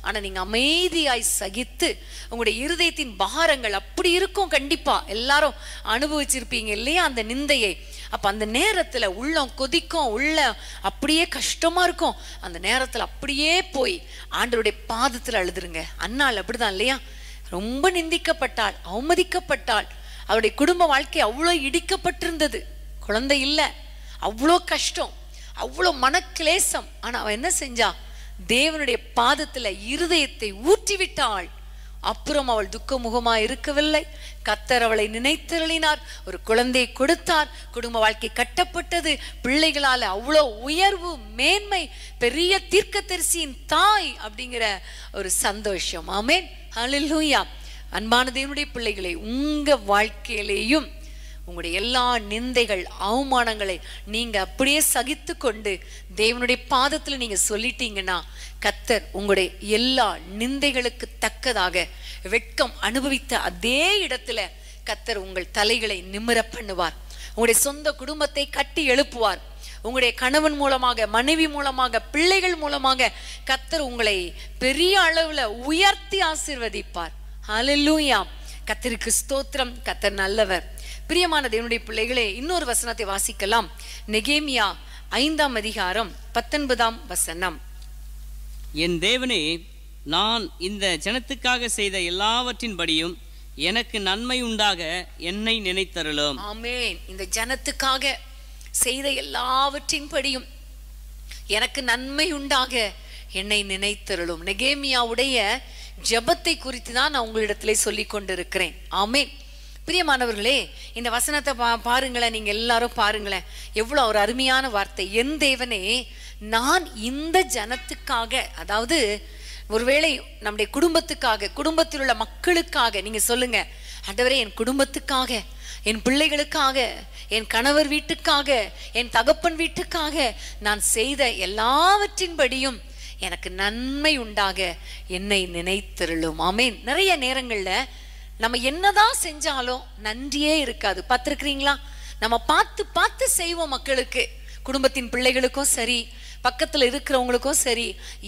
ஆனால் நீங்கள் அமைதியாய் சகித்து உங்களுடைய இருதயத்தின் பாரங்கள் அப்படி இருக்கும் கண்டிப்பாக எல்லாரும் அனுபவிச்சிருப்பீங்க இல்லையா அந்த நிந்தையை அப்போ அந்த நேரத்தில் உள்ளம் கொதிக்கும் உள்ள அப்படியே கஷ்டமாக இருக்கும் அந்த நேரத்தில் அப்படியே போய் ஆண்டருடைய பாதத்தில் அழுதுருங்க அண்ணாள் அப்படிதான் இல்லையா ரொம்ப நிந்திக்கப்பட்டாள் அவமதிக்கப்பட்டாள் அவருடைய குடும்ப வாழ்க்கை அவ்வளோ இடிக்கப்பட்டிருந்தது குழந்தை இல்லை அவ்வளோ கஷ்டம் அவ்வளோ மனக்கிளேசம் ஆனால் அவன் என்ன செஞ்சா தேவனுடைய பாதத்துல இருதயத்தை ஊற்றிவிட்டாள் அப்புறம் அவள் முகமா இருக்கவில்லை கத்தர் அவளை நினைத்திருளினார் ஒரு குழந்தையை கொடுத்தார் குடும்ப வாழ்க்கை கட்டப்பட்டது பிள்ளைகளால அவ்வளோ உயர்வு மேன்மை பெரிய தீர்க்க தரிசியின் தாய் அப்படிங்கிற ஒரு சந்தோஷம் ஆமேன் அலில்ஹூயா அன்பான தேவனுடைய பிள்ளைகளை உங்க வாழ்க்கையிலேயும் உங்களுடைய எல்லா நிந்தைகள் அவமானங்களை நீங்க அப்படியே சகித்து கொண்டு தேவனுடைய பாதத்துல நீங்க சொல்லிட்டீங்கன்னா கத்தர் உங்களுடைய எல்லா நிந்தைகளுக்கு தக்கதாக வெட்கம் அனுபவித்த அதே இடத்துல கத்தர் உங்கள் தலைகளை நிமிர பண்ணுவார் உங்களுடைய சொந்த குடும்பத்தை கட்டி எழுப்புவார் உங்களுடைய கணவன் மூலமாக மனைவி மூலமாக பிள்ளைகள் மூலமாக கத்தர் உங்களை பெரிய அளவுல உயர்த்தி ஆசிர்வதிப்பார் அலலூயா கத்தருக்கு ஸ்தோத்திரம் கத்தர் நல்லவர் பிரியமான தேவனுடைய பிள்ளைகளே இன்னொரு வசனத்தை வாசிக்கலாம் நெகேமியா ஐந்தாம் அதிகாரம் பத்தொன்பதாம் வசனம் என் தேவனே நான் இந்த ஜனத்துக்காக செய்த எல்லாவற்றின்படியும் எனக்கு நன்மை உண்டாக என்னை நினைத்தருளும் ஆமே இந்த ஜனத்துக்காக செய்த எல்லாவற்றின்படியும் எனக்கு நன்மை உண்டாக என்னை நினைத்தருளும் நெகேமியாவுடைய ஜபத்தை குறித்து தான் நான் உங்களிடத்திலே சொல்லி கொண்டிருக்கிறேன் ஆமே பிரியமானவர்களே இந்த வசனத்தை பா பாருங்களேன் நீங்கள் எல்லாரும் பாருங்களேன் எவ்வளோ ஒரு அருமையான வார்த்தை என் தேவனே நான் இந்த ஜனத்துக்காக அதாவது ஒருவேளை நம்முடைய குடும்பத்துக்காக குடும்பத்தில் உள்ள மக்களுக்காக நீங்கள் சொல்லுங்க ஆண்டவரே என் குடும்பத்துக்காக என் பிள்ளைகளுக்காக என் கணவர் வீட்டுக்காக என் தகப்பன் வீட்டுக்காக நான் செய்த எல்லாவற்றின்படியும் எனக்கு நன்மை உண்டாக என்னை நினைத்திருளும் ஆமேன் நிறைய நேரங்களில் நம்ம என்னதான் செஞ்சாலும் நன்றியே இருக்காது பார்த்துருக்கிறீங்களா நம்ம பார்த்து பார்த்து செய்வோம் மக்களுக்கு குடும்பத்தின் பிள்ளைகளுக்கும் சரி பக்கத்தில் இருக்கிறவங்களுக்கும் சரி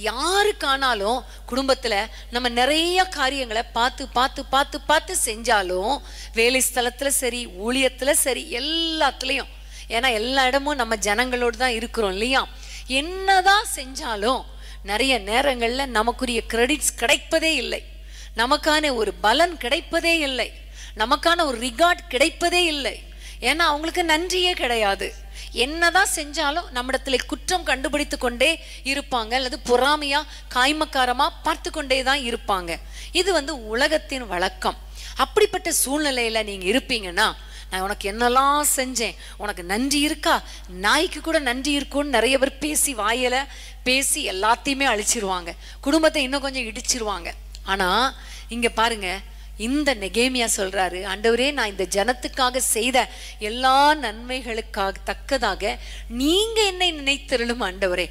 யாருக்கானாலும் குடும்பத்தில் நம்ம நிறைய காரியங்களை பார்த்து பார்த்து பார்த்து பார்த்து செஞ்சாலும் வேலை ஸ்தலத்தில் சரி ஊழியத்தில் சரி எல்லாத்துலேயும் ஏன்னா எல்லா இடமும் நம்ம ஜனங்களோடு தான் இருக்கிறோம் இல்லையா என்னதான் செஞ்சாலும் நிறைய நேரங்களில் நமக்குரிய கிரெடிட்ஸ் கிடைப்பதே இல்லை நமக்கான ஒரு பலன் கிடைப்பதே இல்லை நமக்கான ஒரு ரிகார்ட் கிடைப்பதே இல்லை ஏன்னா அவங்களுக்கு நன்றியே கிடையாது என்னதான் செஞ்சாலும் நம்மிடத்துல குற்றம் கண்டுபிடித்து கொண்டே இருப்பாங்க அல்லது பொறாமையா காய்மக்காரமா பார்த்து கொண்டே தான் இருப்பாங்க இது வந்து உலகத்தின் வழக்கம் அப்படிப்பட்ட சூழ்நிலையில நீங்க இருப்பீங்கன்னா நான் உனக்கு என்னெல்லாம் செஞ்சேன் உனக்கு நன்றி இருக்கா நாய்க்கு கூட நன்றி இருக்கும்னு நிறைய பேர் பேசி வாயில பேசி எல்லாத்தையுமே அழிச்சிருவாங்க குடும்பத்தை இன்னும் கொஞ்சம் இடிச்சிருவாங்க ஆனால் இங்கே பாருங்க இந்த நெகேமியா சொல்றாரு அண்டவரே நான் இந்த ஜனத்துக்காக செய்த எல்லா நன்மைகளுக்காக தக்கதாக நீங்க என்னை நினைத்திருளும் அண்டவரே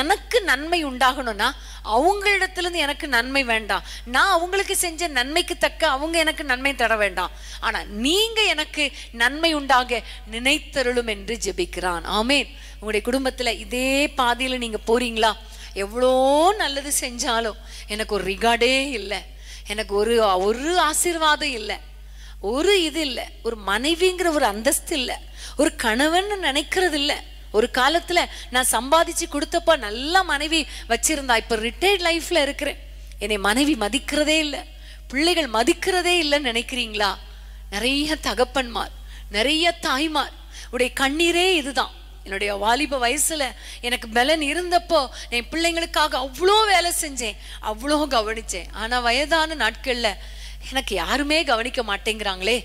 எனக்கு நன்மை உண்டாகணும்னா அவங்களிடத்துல இருந்து எனக்கு நன்மை வேண்டாம் நான் அவங்களுக்கு செஞ்ச நன்மைக்கு தக்க அவங்க எனக்கு நன்மை தர வேண்டாம் ஆனா நீங்க எனக்கு நன்மை உண்டாக நினைத்தருளும் என்று ஜெபிக்கிறான் ஆமேன் உங்களுடைய குடும்பத்துல இதே பாதையில நீங்க போறீங்களா எவ்வளோ நல்லது செஞ்சாலும் எனக்கு ஒரு ரிகார்டே இல்லை எனக்கு ஒரு ஒரு ஆசீர்வாதம் இல்லை ஒரு இது இல்லை ஒரு மனைவிங்கிற ஒரு அந்தஸ்து இல்லை ஒரு கணவன் நினைக்கிறது இல்லை ஒரு காலத்துல நான் சம்பாதிச்சு கொடுத்தப்ப நல்லா மனைவி வச்சிருந்தா இப்ப ரிட்டையர்ட் லைஃப்ல இருக்கிறேன் என்னை மனைவி மதிக்கிறதே இல்லை பிள்ளைகள் மதிக்கிறதே இல்லைன்னு நினைக்கிறீங்களா நிறைய தகப்பன்மார் நிறைய தாய்மார் உடைய கண்ணீரே இதுதான் என்னுடைய வாலிப வயசில் எனக்கு பலன் இருந்தப்போ என் பிள்ளைங்களுக்காக அவ்வளோ வேலை செஞ்சேன் அவ்வளோ கவனிச்சேன் ஆனால் வயதான நாட்களில் எனக்கு யாருமே கவனிக்க மாட்டேங்கிறாங்களே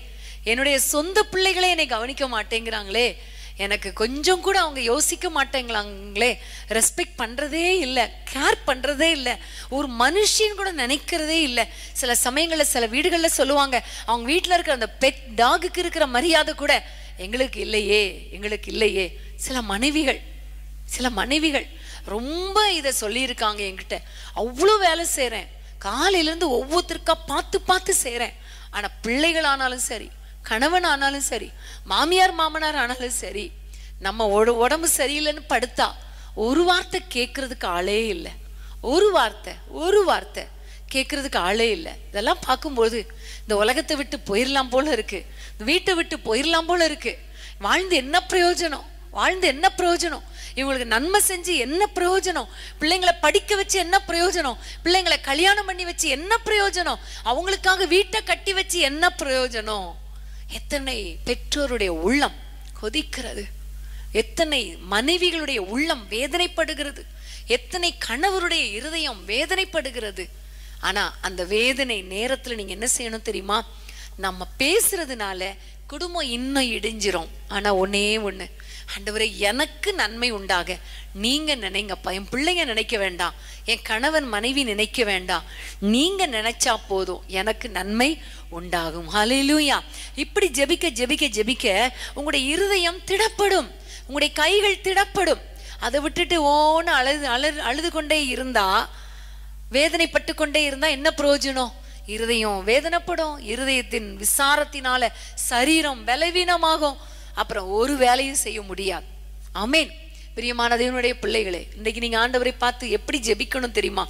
என்னுடைய சொந்த பிள்ளைகளே என்னை கவனிக்க மாட்டேங்கிறாங்களே எனக்கு கொஞ்சம் கூட அவங்க யோசிக்க மாட்டேங்களாங்களே ரெஸ்பெக்ட் பண்ணுறதே இல்லை கேர் பண்ணுறதே இல்லை ஒரு மனுஷன் கூட நினைக்கிறதே இல்லை சில சமயங்களில் சில வீடுகளில் சொல்லுவாங்க அவங்க வீட்டில் இருக்கிற அந்த பெட் டாகுக்கு இருக்கிற மரியாதை கூட எங்களுக்கு இல்லையே எங்களுக்கு இல்லையே சில மனைவிகள் சில மனைவிகள் ரொம்ப இதை சொல்லியிருக்காங்க என்கிட்ட அவ்வளோ வேலை செய்கிறேன் காலையிலேருந்து ஒவ்வொருத்தருக்கா பார்த்து பார்த்து செய்கிறேன் ஆனால் பிள்ளைகள் ஆனாலும் சரி கணவன் ஆனாலும் சரி மாமியார் மாமனார் ஆனாலும் சரி நம்ம உடம்பு சரியில்லைன்னு படுத்தா ஒரு வார்த்தை கேட்கறதுக்கு ஆளே இல்லை ஒரு வார்த்தை ஒரு வார்த்தை கேட்குறதுக்கு ஆளே இல்லை இதெல்லாம் பார்க்கும்போது இந்த உலகத்தை விட்டு போயிடலாம் போல இருக்கு இந்த வீட்டை விட்டு போயிடலாம் போல இருக்கு வாழ்ந்து என்ன பிரயோஜனம் வாழ்ந்து என்ன பிரயோஜனம் இவங்களுக்கு நன்மை செஞ்சு என்ன பிரயோஜனம் பிள்ளைங்களை படிக்க வச்சு என்ன பிரயோஜனம் பிள்ளைங்களை கல்யாணம் பண்ணி வச்சு என்ன பிரயோஜனம் அவங்களுக்காக வீட்டை கட்டி வச்சு என்ன பிரயோஜனம் எத்தனை பெற்றோருடைய உள்ளம் கொதிக்கிறது எத்தனை மனைவிகளுடைய உள்ளம் வேதனைப்படுகிறது எத்தனை கணவருடைய இருதயம் வேதனைப்படுகிறது ஆனால் அந்த வேதனை நேரத்தில் நீங்கள் என்ன செய்யணும் தெரியுமா நம்ம பேசுறதுனால குடும்பம் இன்னும் இடிஞ்சிரும் ஆனால் ஒன்னே ஒன்று அண்டவரை எனக்கு நன்மை உண்டாக நீங்கள் நினைங்கப்பா என் பிள்ளைங்க நினைக்க வேண்டாம் என் கணவன் மனைவி நினைக்க வேண்டாம் நீங்கள் நினைச்சா போதும் எனக்கு நன்மை உண்டாகும் ஹலிலூயா இப்படி ஜெபிக்க ஜெபிக்க ஜெபிக்க உங்களுடைய இருதயம் திடப்படும் உங்களுடைய கைகள் திடப்படும் அதை விட்டுட்டு ஓன்னு அழுது அழு அழுது கொண்டே இருந்தால் வேதனைப்பட்டு கொண்டே இருந்தா என்ன பிரயோஜனம் இருதயம் வேதனைப்படும் இருதயத்தின் விசாரத்தினால சரீரம் பலவீனமாகும் அப்புறம் ஒரு வேலையும் செய்ய முடியாது அமேன் பிரியமான தேவனுடைய பிள்ளைகளே இன்னைக்கு நீங்கள் ஆண்டவரை பார்த்து எப்படி ஜெபிக்கணும் தெரியுமா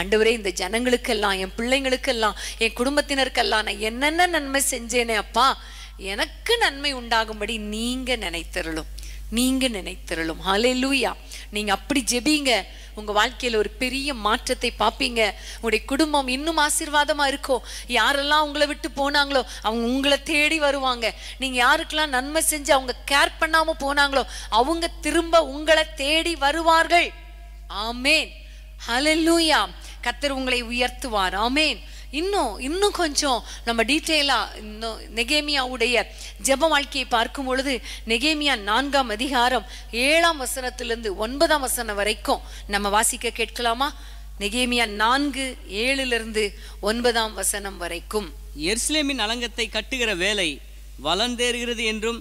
ஆண்டவரே இந்த ஜனங்களுக்கெல்லாம் என் பிள்ளைங்களுக்கெல்லாம் என் குடும்பத்தினருக்கெல்லாம் நான் என்னென்ன நன்மை செஞ்சேனே அப்பா எனக்கு நன்மை உண்டாகும்படி நீங்கள் நினைத்தருளும் நீங்கள் நினைத்தருளும் ஹலே லூயா நீங்க அப்படி ஜெபிங்க உங்க வாழ்க்கையில ஒரு பெரிய மாற்றத்தை பார்ப்பீங்க உங்களுடைய குடும்பம் இன்னும் ஆசீர்வாதமா இருக்கும் யாரெல்லாம் உங்களை விட்டு போனாங்களோ அவங்க உங்களை தேடி வருவாங்க நீங்க யாருக்கெல்லாம் நன்மை செஞ்சு அவங்க கேர் பண்ணாம போனாங்களோ அவங்க திரும்ப உங்களை தேடி வருவார்கள் ஆமேன் ஹலலூயா கத்தர் உங்களை உயர்த்துவார் ஆமேன் இன்னும் இன்னும் கொஞ்சம் நம்ம டீட்டெயிலாக இன்னும் நெகேமியாவுடைய ஜப வாழ்க்கையை பார்க்கும் பொழுது நெகேமியா நான்காம் அதிகாரம் ஏழாம் வசனத்திலிருந்து ஒன்பதாம் வசனம் வரைக்கும் நம்ம வாசிக்க கேட்கலாமா நெகேமியா நான்கு ஏழிலிருந்து ஒன்பதாம் வசனம் வரைக்கும் எர்ஸ்லேமின் அலங்கத்தை கட்டுகிற வேலை வளர்ந்தேறுகிறது என்றும்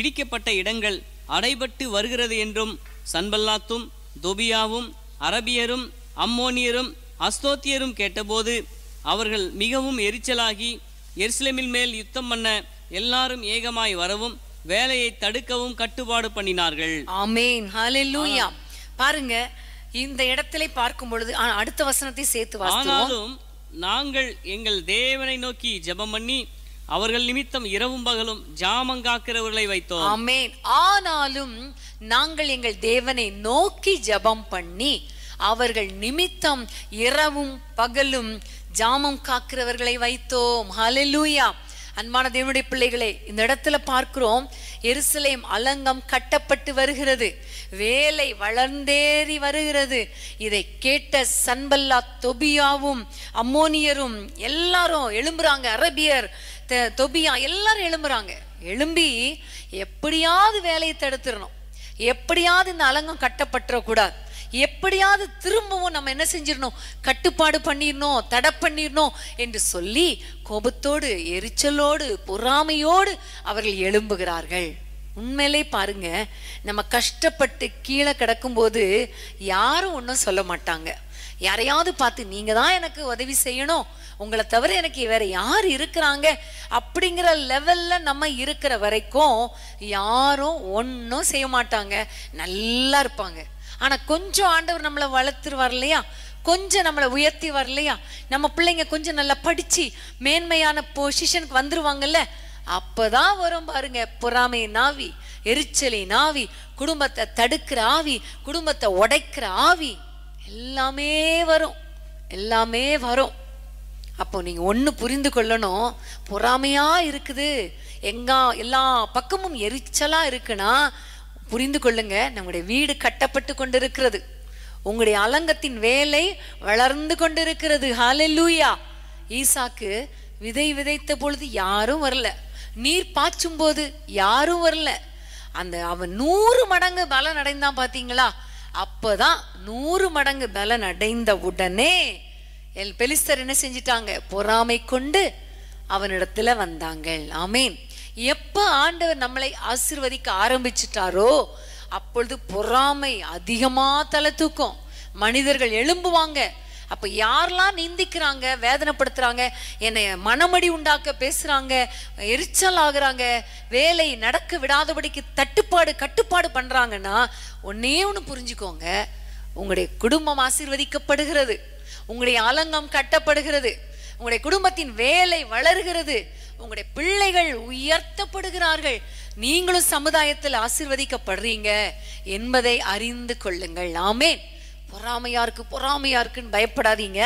இடிக்கப்பட்ட இடங்கள் அடைபட்டு வருகிறது என்றும் சன்பல்லாத்தும் தொபியாவும் அரபியரும் அம்மோனியரும் அஸ்தோத்தியரும் கேட்டபோது அவர்கள் மிகவும் எரிச்சலாகி எருசலேமின் மேல் யுத்தம் பண்ண எல்லாரும் ஏகமாய் வரவும் வேலையை தடுக்கவும் கட்டுப்பாடு பண்ணினார்கள் ஆமேன் பாருங்க இந்த இடத்திலே பார்க்கும் பொழுது அடுத்த வசனத்தை சேர்த்து ஆனாலும் நாங்கள் எங்கள் தேவனை நோக்கி ஜெபம் பண்ணி அவர்கள் நிமித்தம் இரவும் பகலும் ஜாமங்காக்கிறவர்களை வைத்தோம் ஆமேன் ஆனாலும் நாங்கள் எங்கள் தேவனை நோக்கி ஜெபம் பண்ணி அவர்கள் நிமித்தம் இரவும் பகலும் ஜாமம் காக்கிறவர்களை வைத்தோம் ஹலெலூயா அன்பான தேவனுடைய பிள்ளைகளை இந்த இடத்துல பார்க்கிறோம் எருசலேம் அலங்கம் கட்டப்பட்டு வருகிறது வேலை வளர்ந்தேறி வருகிறது இதை கேட்ட சன்பல்லா தொபியாவும் அம்மோனியரும் எல்லாரும் எழும்புறாங்க அரபியர் தொபியா எல்லாரும் எழும்புறாங்க எழும்பி எப்படியாவது வேலையை தடுத்துடணும் எப்படியாவது இந்த அலங்கம் கூடாது எப்படியாவது திரும்பவும் நம்ம என்ன செஞ்சிடணும் கட்டுப்பாடு பண்ணிடணும் தடை பண்ணிடணும் என்று சொல்லி கோபத்தோடு எரிச்சலோடு பொறாமையோடு அவர்கள் எழும்புகிறார்கள் உண்மையிலே பாருங்க நம்ம கஷ்டப்பட்டு கீழே கிடக்கும்போது யாரும் ஒன்றும் சொல்ல மாட்டாங்க யாரையாவது பார்த்து நீங்க தான் எனக்கு உதவி செய்யணும் உங்களை தவிர எனக்கு வேற யார் இருக்கிறாங்க அப்படிங்கிற லெவல்ல நம்ம இருக்கிற வரைக்கும் யாரும் ஒன்றும் செய்ய மாட்டாங்க நல்லா இருப்பாங்க ஆனால் கொஞ்சம் ஆண்டவர் நம்மளை வளர்த்து வரலையா கொஞ்சம் நம்மளை உயர்த்தி வரலையா நம்ம பிள்ளைங்க கொஞ்சம் நல்லா படித்து மேன்மையான பொசிஷனுக்கு வந்துருவாங்கல்ல அப்பதான் வரும் பாருங்க பொறாமை நாவி எரிச்சலை நாவி குடும்பத்தை தடுக்கிற ஆவி குடும்பத்தை உடைக்கிற ஆவி எல்லாமே வரும் எல்லாமே வரும் அப்போ நீங்கள் ஒன்று புரிந்து கொள்ளணும் பொறாமையாக இருக்குது எங்கா எல்லா பக்கமும் எரிச்சலாக இருக்குன்னா புரிந்து கொள்ளுங்க நம்முடைய வீடு கட்டப்பட்டு கொண்டிருக்கிறது உங்களுடைய அலங்கத்தின் வேலை வளர்ந்து கொண்டிருக்கிறது ஹாலெல்லூயா ஈசாக்கு விதை விதைத்த பொழுது யாரும் வரல நீர் பாய்ச்சும் போது யாரும் வரல அந்த அவன் நூறு மடங்கு பலன் அடைந்தான் பாத்தீங்களா அப்பதான் நூறு மடங்கு பலன் அடைந்த உடனே எல் பெலிஸ்தர் என்ன செஞ்சிட்டாங்க பொறாமை கொண்டு அவனிடத்துல வந்தாங்க ஆமேன் எப்போ ஆண்டவர் நம்மளை ஆசிர்வதிக்க ஆரம்பிச்சிட்டாரோ அப்பொழுது பொறாமை அதிகமாக தலை தூக்கும் மனிதர்கள் எழும்புவாங்க அப்போ யாரெல்லாம் நிந்திக்கிறாங்க வேதனைப்படுத்துகிறாங்க என்னை மனமடி உண்டாக்க பேசுகிறாங்க எரிச்சல் ஆகுறாங்க வேலை நடக்க விடாதபடிக்கு தட்டுப்பாடு கட்டுப்பாடு பண்ணுறாங்கன்னா ஒன்னே ஒன்று புரிஞ்சுக்கோங்க உங்களுடைய குடும்பம் ஆசீர்வதிக்கப்படுகிறது உங்களுடைய அலங்கம் கட்டப்படுகிறது உங்களுடைய குடும்பத்தின் வேலை வளர்கிறது உங்களுடைய பிள்ளைகள் உயர்த்தப்படுகிறார்கள் நீங்களும் சமுதாயத்தில் ஆசிர்வதிக்கப்படுறீங்க என்பதை அறிந்து கொள்ளுங்கள் ஆமேன் பொறாமையா இருக்கு பொறாமையா இருக்குன்னு பயப்படாதீங்க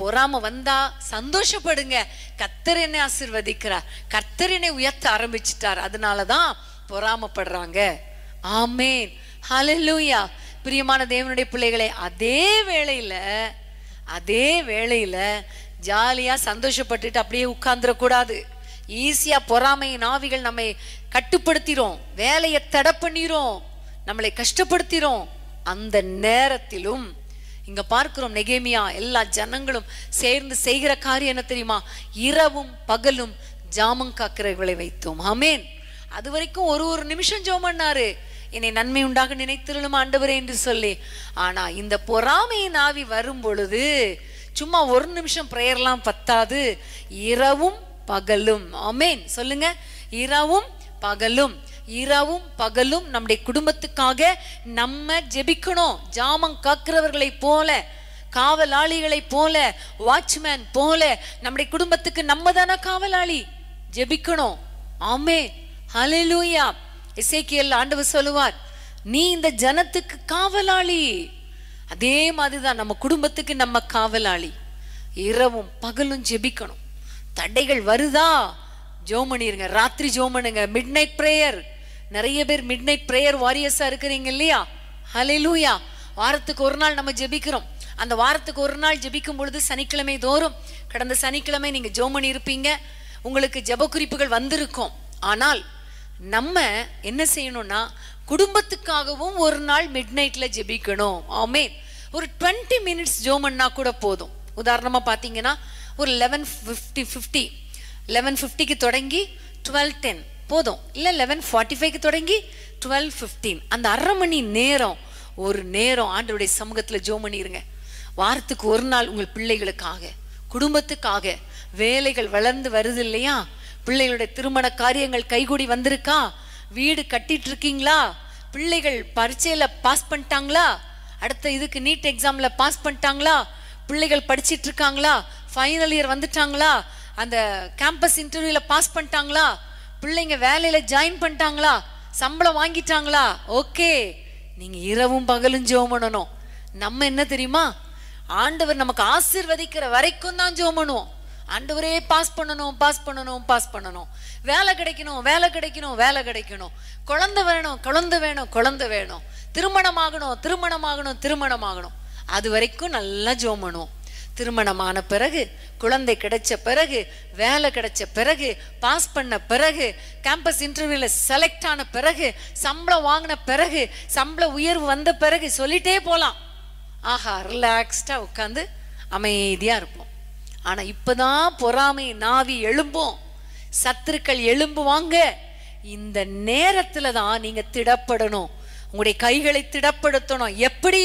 பொறாம வந்தா சந்தோஷப்படுங்க கத்தர் என்னை ஆசிர்வதிக்கிறார் கத்தர் உயர்த்த ஆரம்பிச்சிட்டார் அதனாலதான் பொறாமப்படுறாங்க ஆமேன் ஹலலூயா பிரியமான தேவனுடைய பிள்ளைகளை அதே வேளையில அதே வேளையில ஜாலியா சந்தோஷப்பட்டுட்டு அப்படியே கூடாது ஈஸியாக பொறாமையின் ஆவிகள் நம்மை கட்டுப்படுத்திரும் வேலையை தடை பண்ணிரும் நம்மளை கஷ்டப்படுத்திரும் அந்த நேரத்திலும் இங்க பார்க்கிறோம் நெகேமியா எல்லா ஜனங்களும் சேர்ந்து செய்கிற காரியம் என்ன தெரியுமா இரவும் பகலும் ஜாமம் காக்கிறவர்களை வைத்தோம் ஆமேன் அது வரைக்கும் ஒரு ஒரு நிமிஷம் ஜோம் பண்ணாரு என்னை நன்மை உண்டாக நினைத்திருளும் ஆண்டவரே என்று சொல்லி ஆனா இந்த பொறாமையின் ஆவி வரும் பொழுது சும்மா ஒரு நிமிஷம் ப்ரேயர்லாம் பத்தாது இரவும் பகலும் ஆமேன் சொல்லுங்க இரவும் பகலும் இரவும் பகலும் நம்முடைய குடும்பத்துக்காக நம்ம ஜெபிக்கணும் ஜாமம் காக்கிறவர்களை போல காவலாளிகளை போல வாட்ச்மேன் போல நம்முடைய குடும்பத்துக்கு நம்ம தானே காவலாளி ஜெபிக்கணும் ஆமே ஹலிலூயா இசைக்கியல் ஆண்டவர் சொல்லுவார் நீ இந்த ஜனத்துக்கு காவலாளி அதே மாதிரிதான் நம்ம குடும்பத்துக்கு நம்ம காவலாளி இரவும் பகலும் ஜெபிக்கணும் தடைகள் வருதா ஜோம் பண்ணிருங்க ராத்திரி ஜோம் பண்ணுங்க மிட் நைட் ப்ரேயர் நிறைய பேர் மிட் நைட் ப்ரேயர் வாரியர்ஸா இருக்கிறீங்க இல்லையா லூயா வாரத்துக்கு ஒரு நாள் நம்ம ஜெபிக்கிறோம் அந்த வாரத்துக்கு ஒரு நாள் ஜெபிக்கும் பொழுது சனிக்கிழமை தோறும் கடந்த சனிக்கிழமை நீங்க ஜோம் பண்ணி இருப்பீங்க உங்களுக்கு ஜெப குறிப்புகள் வந்திருக்கும் ஆனால் நம்ம என்ன செய்யணும்னா குடும்பத்துக்காகவும் ஒரு நாள் மிட் நைட்ல ஜெபிக்கணும் ஆமே ஒரு டுவெண்ட்டி மினிட்ஸ் ஜோம் பண்ணா கூட போதும் உதாரணமா பாத்தீங்கன்னா ஒரு லெவன் ஃபிஃப்டி ஃபிஃப்டி லெவன் ஃபிஃப்டிக்கு தொடங்கி டுவெல் டென் போதும் இல்லை லெவன் ஃபார்ட்டி ஃபைவ்க்கு தொடங்கி டுவெல் ஃபிஃப்டீன் அந்த அரை மணி நேரம் ஒரு நேரம் ஆண்டோடைய சமூகத்தில் ஜோ பண்ணிடுங்க வாரத்துக்கு ஒரு நாள் உங்கள் பிள்ளைகளுக்காக குடும்பத்துக்காக வேலைகள் வளர்ந்து வருது இல்லையா பிள்ளைகளுடைய திருமண காரியங்கள் கைகூடி வந்திருக்கா வீடு கட்டிட்டு இருக்கீங்களா பிள்ளைகள் பரீட்சையில் பாஸ் பண்ணிட்டாங்களா அடுத்த இதுக்கு நீட் எக்ஸாமில் பாஸ் பண்ணிட்டாங்களா பிள்ளைகள் படிச்சிட்டு இருக்காங்களா ஃபைனல் இயர் வந்துட்டாங்களா அந்த கேம்பஸ் இன்டர்வியூவில் பாஸ் பண்ணிட்டாங்களா பிள்ளைங்க வேலையில் ஜாயின் பண்ணிட்டாங்களா சம்பளம் வாங்கிட்டாங்களா ஓகே நீங்கள் இரவும் பகலும் ஜோம் பண்ணணும் நம்ம என்ன தெரியுமா ஆண்டவர் நமக்கு ஆசிர்வதிக்கிற வரைக்கும் தான் ஜோம் பண்ணுவோம் ஆண்டவரே பாஸ் பண்ணணும் பாஸ் பண்ணணும் பாஸ் பண்ணணும் வேலை கிடைக்கணும் வேலை கிடைக்கணும் வேலை கிடைக்கணும் குழந்தை வேணும் குழந்தை வேணும் குழந்தை வேணும் திருமணமாகணும் திருமணமாகணும் திருமணமாகணும் அது வரைக்கும் நல்லா ஜோம் பண்ணுவோம் திருமணமான பிறகு குழந்தை கிடைச்ச பிறகு வேலை கிடைச்ச பிறகு பாஸ் பண்ண பிறகு கேம்பஸ் இன்டர்வியூவில் செலக்ட் ஆன பிறகு சம்பளம் வாங்கின பிறகு சம்பள உயர்வு வந்த பிறகு சொல்லிட்டே போகலாம் ஆஹா ரிலாக்ஸ்டா உட்காந்து அமைதியாக இருப்போம் ஆனால் இப்பதான் பொறாமை நாவி எழும்போம் சத்துருக்கள் எழும்புவாங்க இந்த நேரத்தில் தான் நீங்கள் திடப்படணும் உங்களுடைய கைகளை திடப்படுத்தணும் எப்படி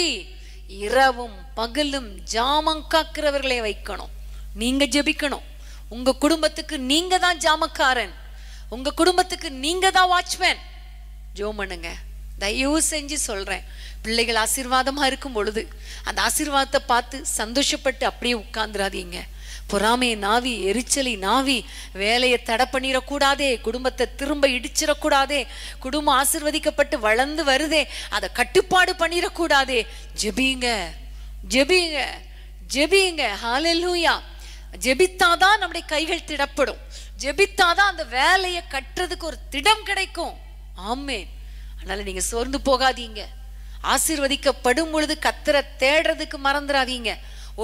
இரவும் பகலும் ஜாமம் காக்கிறவர்களை வைக்கணும் நீங்க ஜெபிக்கணும் உங்க குடும்பத்துக்கு நீங்க தான் ஜாமக்காரன் உங்க குடும்பத்துக்கு நீங்க தான் வாட்ச்மேன் ஜோம் பண்ணுங்க தயவு செஞ்சு சொல்றேன் பிள்ளைகள் ஆசீர்வாதமா இருக்கும் பொழுது அந்த ஆசீர்வாதத்தை பார்த்து சந்தோஷப்பட்டு அப்படியே உட்கார்ந்துடாதீங்க பொறாமை நாவி எரிச்சலி நாவி வேலையை தடை பண்ணிடக்கூடாதே குடும்பத்தை திரும்ப இடிச்சிடக்கூடாதே குடும்பம் ஆசிர்வதிக்கப்பட்டு வளர்ந்து வருதே அதை கட்டுப்பாடு பண்ணிடக்கூடாதே ஜெபிங்க ஜெபிங்க ஜெபிங்க ஹாலெல்லூயா ஜெபித்தாதான் நம்முடைய கைகள் திடப்படும் ஜெபித்தாதான் அந்த வேலையை கட்டுறதுக்கு ஒரு திடம் கிடைக்கும் ஆமே அதனால நீங்க சோர்ந்து போகாதீங்க ஆசிர்வதிக்கப்படும் பொழுது கத்திர தேடுறதுக்கு மறந்துடாதீங்க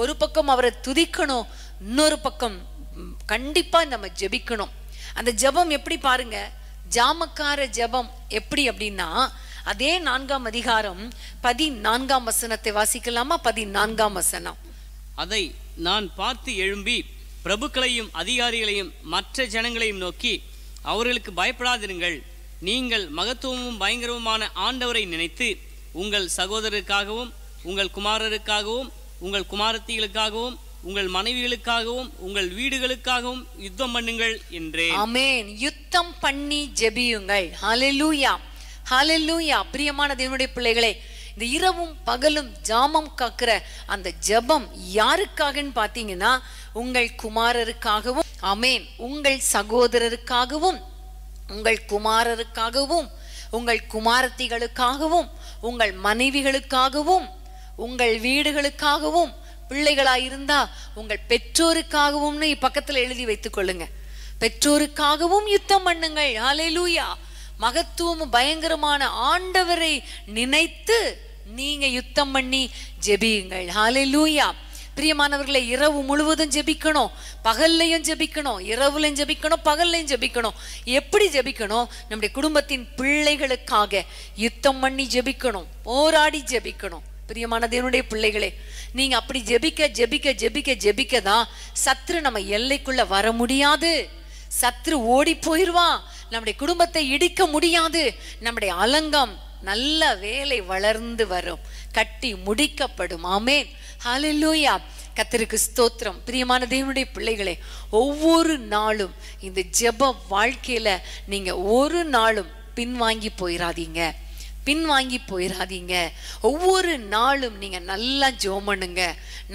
ஒரு பக்கம் அவரை துதிக்கணும் இன்னொரு பக்கம் கண்டிப்பா நம்ம ஜெபிக்கணும் அந்த ஜெபம் எப்படி பாருங்க ஜாமக்கார ஜெபம் எப்படி அப்படின்னா அதே நான்காம் அதிகாரம் பதினான்காம் வசனத்தை வாசிக்கலாமா பதினான்காம் வசனம் அதை நான் பார்த்து எழும்பி பிரபுக்களையும் அதிகாரிகளையும் மற்ற ஜனங்களையும் நோக்கி அவர்களுக்கு பயப்படாதிருங்கள் நீங்கள் மகத்துவமும் பயங்கரமுமான ஆண்டவரை நினைத்து உங்கள் சகோதரருக்காகவும் உங்கள் குமாரருக்காகவும் உங்கள் குமாரத்திகளுக்காகவும் உங்கள் மனைவிகளுக்காகவும் உங்கள் வீடுகளுக்காகவும் யுத்தம் பண்ணுங்கள் என்றேன் அமேன் யுத்தம் பண்ணி ஜெபியுங்கள் ஹலெலூயா ஹலெலூயா பிரியமான தேவனுடைய பிள்ளைகளே இந்த இரவும் பகலும் ஜாமம் காக்கிற அந்த ஜபம் யாருக்காகன்னு பாத்தீங்கன்னா உங்கள் குமாரருக்காகவும் அமேன் உங்கள் சகோதரருக்காகவும் உங்கள் குமாரருக்காகவும் உங்கள் குமாரத்திகளுக்காகவும் உங்கள் மனைவிகளுக்காகவும் உங்கள் வீடுகளுக்காகவும் பிள்ளைகளா இருந்தா உங்கள் பெற்றோருக்காகவும்னு பக்கத்துல எழுதி வைத்துக் கொள்ளுங்க பெற்றோருக்காகவும் யுத்தம் பண்ணுங்கள் ஹாலேலூயா மகத்துவம் பயங்கரமான ஆண்டவரை நினைத்து நீங்க யுத்தம் பண்ணி ஜெபியுங்கள் ஹாலேலூயா பிரியமானவர்களை இரவு முழுவதும் ஜெபிக்கணும் பகல்லையும் ஜெபிக்கணும் இரவுலையும் ஜெபிக்கணும் பகல்லையும் ஜெபிக்கணும் எப்படி ஜெபிக்கணும் நம்முடைய குடும்பத்தின் பிள்ளைகளுக்காக யுத்தம் பண்ணி ஜெபிக்கணும் போராடி ஜெபிக்கணும் பிரியமான என்னுடைய பிள்ளைகளே நீங்க அப்படி ஜெபிக்க ஜெபிக்க ஜெபிக்க ஜெபிக்க தான் சத்ரு நம்ம எல்லைக்குள்ள வர முடியாது சத்ரு ஓடி போயிடுவான் நம்முடைய குடும்பத்தை இடிக்க முடியாது நம்முடைய அலங்கம் நல்ல வேலை வளர்ந்து வரும் கட்டி முடிக்கப்படும் ஆமேன் ஹலலூயா கத்திருக்கு ஸ்தோத்திரம் பிரியமான தேவனுடைய பிள்ளைகளே ஒவ்வொரு நாளும் இந்த ஜெப வாழ்க்கையில நீங்க ஒரு நாளும் பின்வாங்கி போயிடாதீங்க பின்வாங்கி போயிடாதீங்க ஒவ்வொரு நாளும் நீங்கள் நல்லா ஜோமனுங்க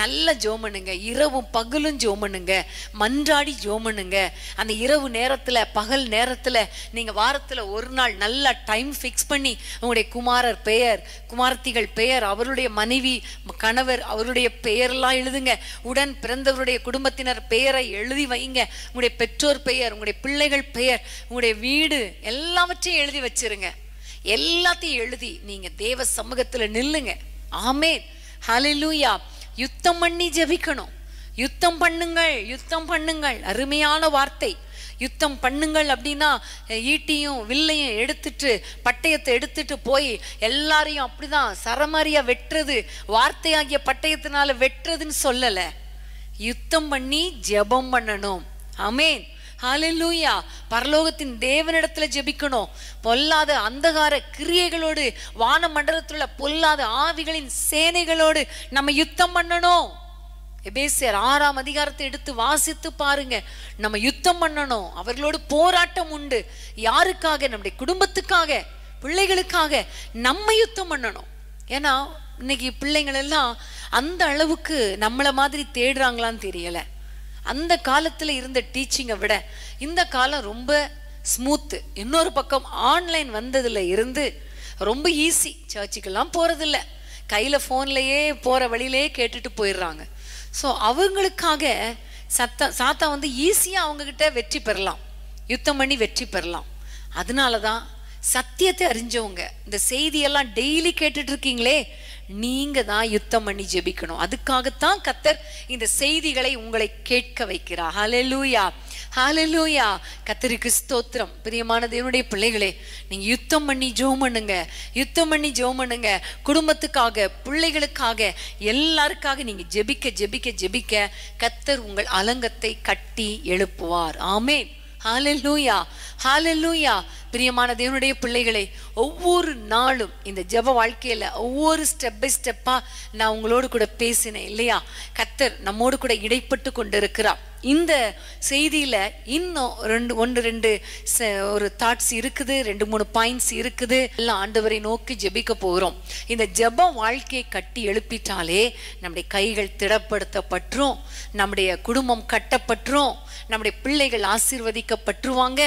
நல்லா ஜோமனுங்க இரவும் பகலும் ஜோமனுங்க மன்றாடி ஜோமனுங்க அந்த இரவு நேரத்தில் பகல் நேரத்தில் நீங்கள் வாரத்தில் ஒரு நாள் நல்லா டைம் ஃபிக்ஸ் பண்ணி உங்களுடைய குமாரர் பெயர் குமார்த்திகள் பெயர் அவருடைய மனைவி கணவர் அவருடைய பெயரெல்லாம் எழுதுங்க உடன் பிறந்தவருடைய குடும்பத்தினர் பெயரை எழுதி வைங்க உங்களுடைய பெற்றோர் பெயர் உங்களுடைய பிள்ளைகள் பெயர் உங்களுடைய வீடு எல்லாவற்றையும் எழுதி வச்சிருங்க எல்லாத்தையும் எழுதி நீங்க தேவ சமூகத்துல நில்லுங்க ஆமே ஹலிலூயா யுத்தம் பண்ணி ஜபிக்கணும் யுத்தம் பண்ணுங்கள் யுத்தம் பண்ணுங்கள் அருமையான வார்த்தை யுத்தம் பண்ணுங்கள் அப்படின்னா ஈட்டியும் வில்லையும் எடுத்துட்டு பட்டயத்தை எடுத்துட்டு போய் எல்லாரையும் அப்படிதான் சரமாரியா வெட்டுறது வார்த்தையாகிய பட்டயத்தினால வெட்டுறதுன்னு சொல்லலை யுத்தம் பண்ணி ஜபம் பண்ணணும் அமேன் ஹலலூயா பரலோகத்தின் தேவனிடத்துல ஜெபிக்கணும் பொல்லாத அந்தகார கிரியைகளோடு வான மண்டலத்தில் உள்ள பொல்லாத ஆவிகளின் சேனைகளோடு நம்ம யுத்தம் பண்ணணும் எபேசியர் ஆறாம் அதிகாரத்தை எடுத்து வாசித்து பாருங்க நம்ம யுத்தம் பண்ணணும் அவர்களோடு போராட்டம் உண்டு யாருக்காக நம்முடைய குடும்பத்துக்காக பிள்ளைகளுக்காக நம்ம யுத்தம் பண்ணணும் ஏன்னா இன்னைக்கு பிள்ளைங்களெல்லாம் அந்த அளவுக்கு நம்மளை மாதிரி தேடுறாங்களான்னு தெரியலை அந்த காலத்தில் இருந்த டீச்சிங்கை விட இந்த காலம் ரொம்ப ஸ்மூத்து இன்னொரு பக்கம் ஆன்லைன் வந்ததில் இருந்து ரொம்ப ஈஸி சர்ச்சுக்கெல்லாம் போகிறதில்ல கையில் ஃபோன்லையே போகிற வழியிலேயே கேட்டுட்டு போயிடுறாங்க ஸோ அவங்களுக்காக சத்தா சாத்தா வந்து ஈஸியாக அவங்கக்கிட்ட வெற்றி பெறலாம் யுத்தம் பண்ணி வெற்றி பெறலாம் அதனால தான் சத்தியத்தை அறிஞ்சவங்க இந்த செய்தியெல்லாம் டெய்லி கேட்டுட்டு இருக்கீங்களே நீங்க தான் யுத்தம் பண்ணி ஜெபிக்கணும் அதுக்காகத்தான் கத்தர் இந்த செய்திகளை உங்களை கேட்க வைக்கிறார் ஹலெலூயா ஹாலலூயா கத்தருக்கு ஸ்தோத்திரம் பிரியமான தேவனுடைய பிள்ளைகளே நீங்கள் யுத்தம் பண்ணி ஜோம் பண்ணுங்க யுத்தம் பண்ணி ஜோம் பண்ணுங்க குடும்பத்துக்காக பிள்ளைகளுக்காக எல்லாருக்காக நீங்கள் ஜெபிக்க ஜெபிக்க ஜெபிக்க கத்தர் உங்கள் அலங்கத்தை கட்டி எழுப்புவார் ஆமே ஹாலலூயா ஹாலலூயா பிரியமான தேவனுடைய பிள்ளைகளை ஒவ்வொரு நாளும் இந்த ஜப வாழ்க்கையில் ஒவ்வொரு ஸ்டெப் பை ஸ்டெப்பாக நான் உங்களோடு கூட பேசினேன் இல்லையா கத்தர் நம்மோடு கூட இடைப்பட்டு கொண்டு இந்த செய்தியில் இன்னும் ரெண்டு ஒன்று ரெண்டு ஒரு தாட்ஸ் இருக்குது ரெண்டு மூணு பாயிண்ட்ஸ் இருக்குது எல்லாம் ஆண்டவரை நோக்கி ஜெபிக்க போகிறோம் இந்த ஜப வாழ்க்கையை கட்டி எழுப்பிட்டாலே நம்முடைய கைகள் திடப்படுத்தப்பட்டுரும் நம்முடைய குடும்பம் கட்டப்பட்டுரும் நம்முடைய பிள்ளைகள் ஆசீர்வதிக்கப்பட்டுருவாங்க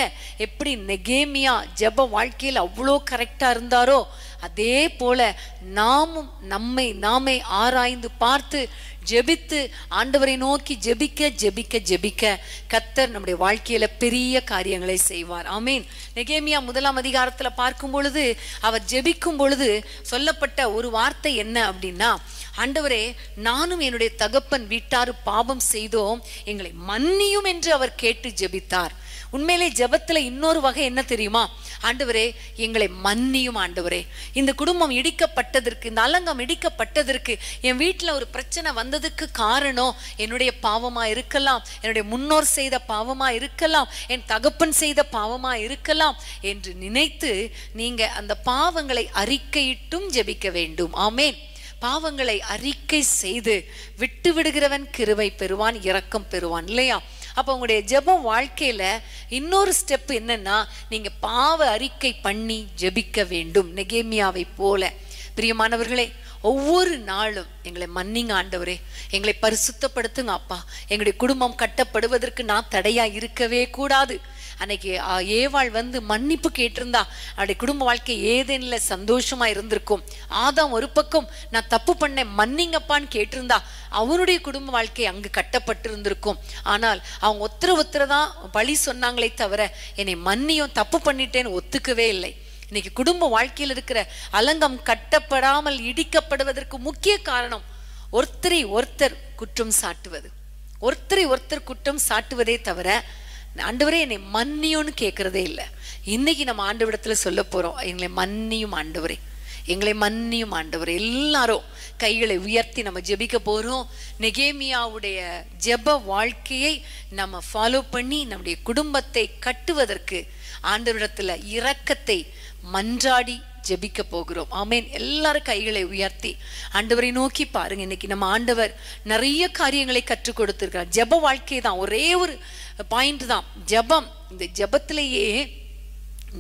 எப்படி நெகேமியா ஜப வாழ்க்கையில் அவ்வளோ கரெக்டாக இருந்தாரோ அதே போல நாமும் நம்மை நாமே ஆராய்ந்து பார்த்து ஜெபித்து ஆண்டவரை நோக்கி ஜெபிக்க ஜெபிக்க ஜெபிக்க கத்தர் நம்முடைய வாழ்க்கையில பெரிய காரியங்களை செய்வார் ஆமீன் நெகேமியா முதலாம் அதிகாரத்துல பார்க்கும் பொழுது அவர் ஜெபிக்கும் பொழுது சொல்லப்பட்ட ஒரு வார்த்தை என்ன அப்படின்னா ஆண்டவரே நானும் என்னுடைய தகப்பன் வீட்டார் பாவம் செய்தோம் எங்களை மன்னியும் என்று அவர் கேட்டு ஜெபித்தார் உண்மையிலே ஜபத்துல இன்னொரு வகை என்ன தெரியுமா ஆண்டவரே எங்களை மன்னியும் ஆண்டவரே இந்த குடும்பம் இடிக்கப்பட்டதற்கு இந்த அலங்கம் இடிக்கப்பட்டதற்கு என் வீட்டில் ஒரு பிரச்சனை வந்ததுக்கு காரணம் என்னுடைய பாவமா இருக்கலாம் என்னுடைய முன்னோர் செய்த பாவமா இருக்கலாம் என் தகப்பன் செய்த பாவமா இருக்கலாம் என்று நினைத்து நீங்க அந்த பாவங்களை அறிக்கையிட்டும் ஜெபிக்க வேண்டும் ஆமேன் பாவங்களை அறிக்கை செய்து விட்டு விடுகிறவன் கிருவை பெறுவான் இரக்கம் பெறுவான் இல்லையா அப்போ உங்களுடைய ஜெபம் வாழ்க்கையில் இன்னொரு ஸ்டெப் என்னன்னா நீங்கள் பாவ அறிக்கை பண்ணி ஜெபிக்க வேண்டும் நெகேமியாவை போல பிரியமானவர்களே ஒவ்வொரு நாளும் எங்களை மன்னிங்க ஆண்டவரே எங்களை பரிசுத்தப்படுத்துங்க அப்பா எங்களுடைய குடும்பம் கட்டப்படுவதற்கு நான் தடையா இருக்கவே கூடாது அன்னைக்கு ஏவாள் வந்து மன்னிப்பு கேட்டிருந்தா அவருடைய குடும்ப வாழ்க்கை ஏதேனில் சந்தோஷமா இருந்திருக்கும் ஆதாம் ஒரு பக்கம் நான் தப்பு பண்ணேன் மன்னிங்கப்பான்னு கேட்டிருந்தா அவருடைய குடும்ப வாழ்க்கை அங்கு கட்டப்பட்டிருந்திருக்கும் ஆனால் அவங்க ஒத்துற ஒத்துற தான் பழி சொன்னாங்களே தவிர என்னை மன்னியும் தப்பு பண்ணிட்டேன்னு ஒத்துக்கவே இல்லை இன்னைக்கு குடும்ப வாழ்க்கையில் இருக்கிற அலங்கம் கட்டப்படாமல் இடிக்கப்படுவதற்கு முக்கிய காரணம் ஒருத்தரை ஒருத்தர் குற்றம் சாட்டுவது ஒருத்தரை ஒருத்தர் குற்றம் சாட்டுவதே தவிர ஆண்டவரே என்னை மன்னியோன்னு கேட்கறதே இல்லை இன்னைக்கு நம்ம ஆண்டவரிடத்தில் சொல்ல போறோம் எங்களை மன்னியும் ஆண்டவரே எங்களை மன்னியும் ஆண்டவர் எல்லாரும் கைகளை உயர்த்தி நம்ம ஜெபிக்க போகிறோம் நெகேமியாவுடைய ஜெப வாழ்க்கையை நம்ம ஃபாலோ பண்ணி நம்முடைய குடும்பத்தை கட்டுவதற்கு ஆண்டவரிடத்தில் இரக்கத்தை மன்றாடி ஜெபிக்க போகிறோம் ஆமேன் எல்லாரும் கைகளை உயர்த்தி ஆண்டவரை நோக்கி பாருங்க இன்னைக்கு நம்ம ஆண்டவர் நிறைய காரியங்களை கற்றுக் கொடுத்துருக்கிறார் ஜெப வாழ்க்கை தான் ஒரே ஒரு பாயிண்ட் தான் ஜபம் இந்த ஜபத்திலேயே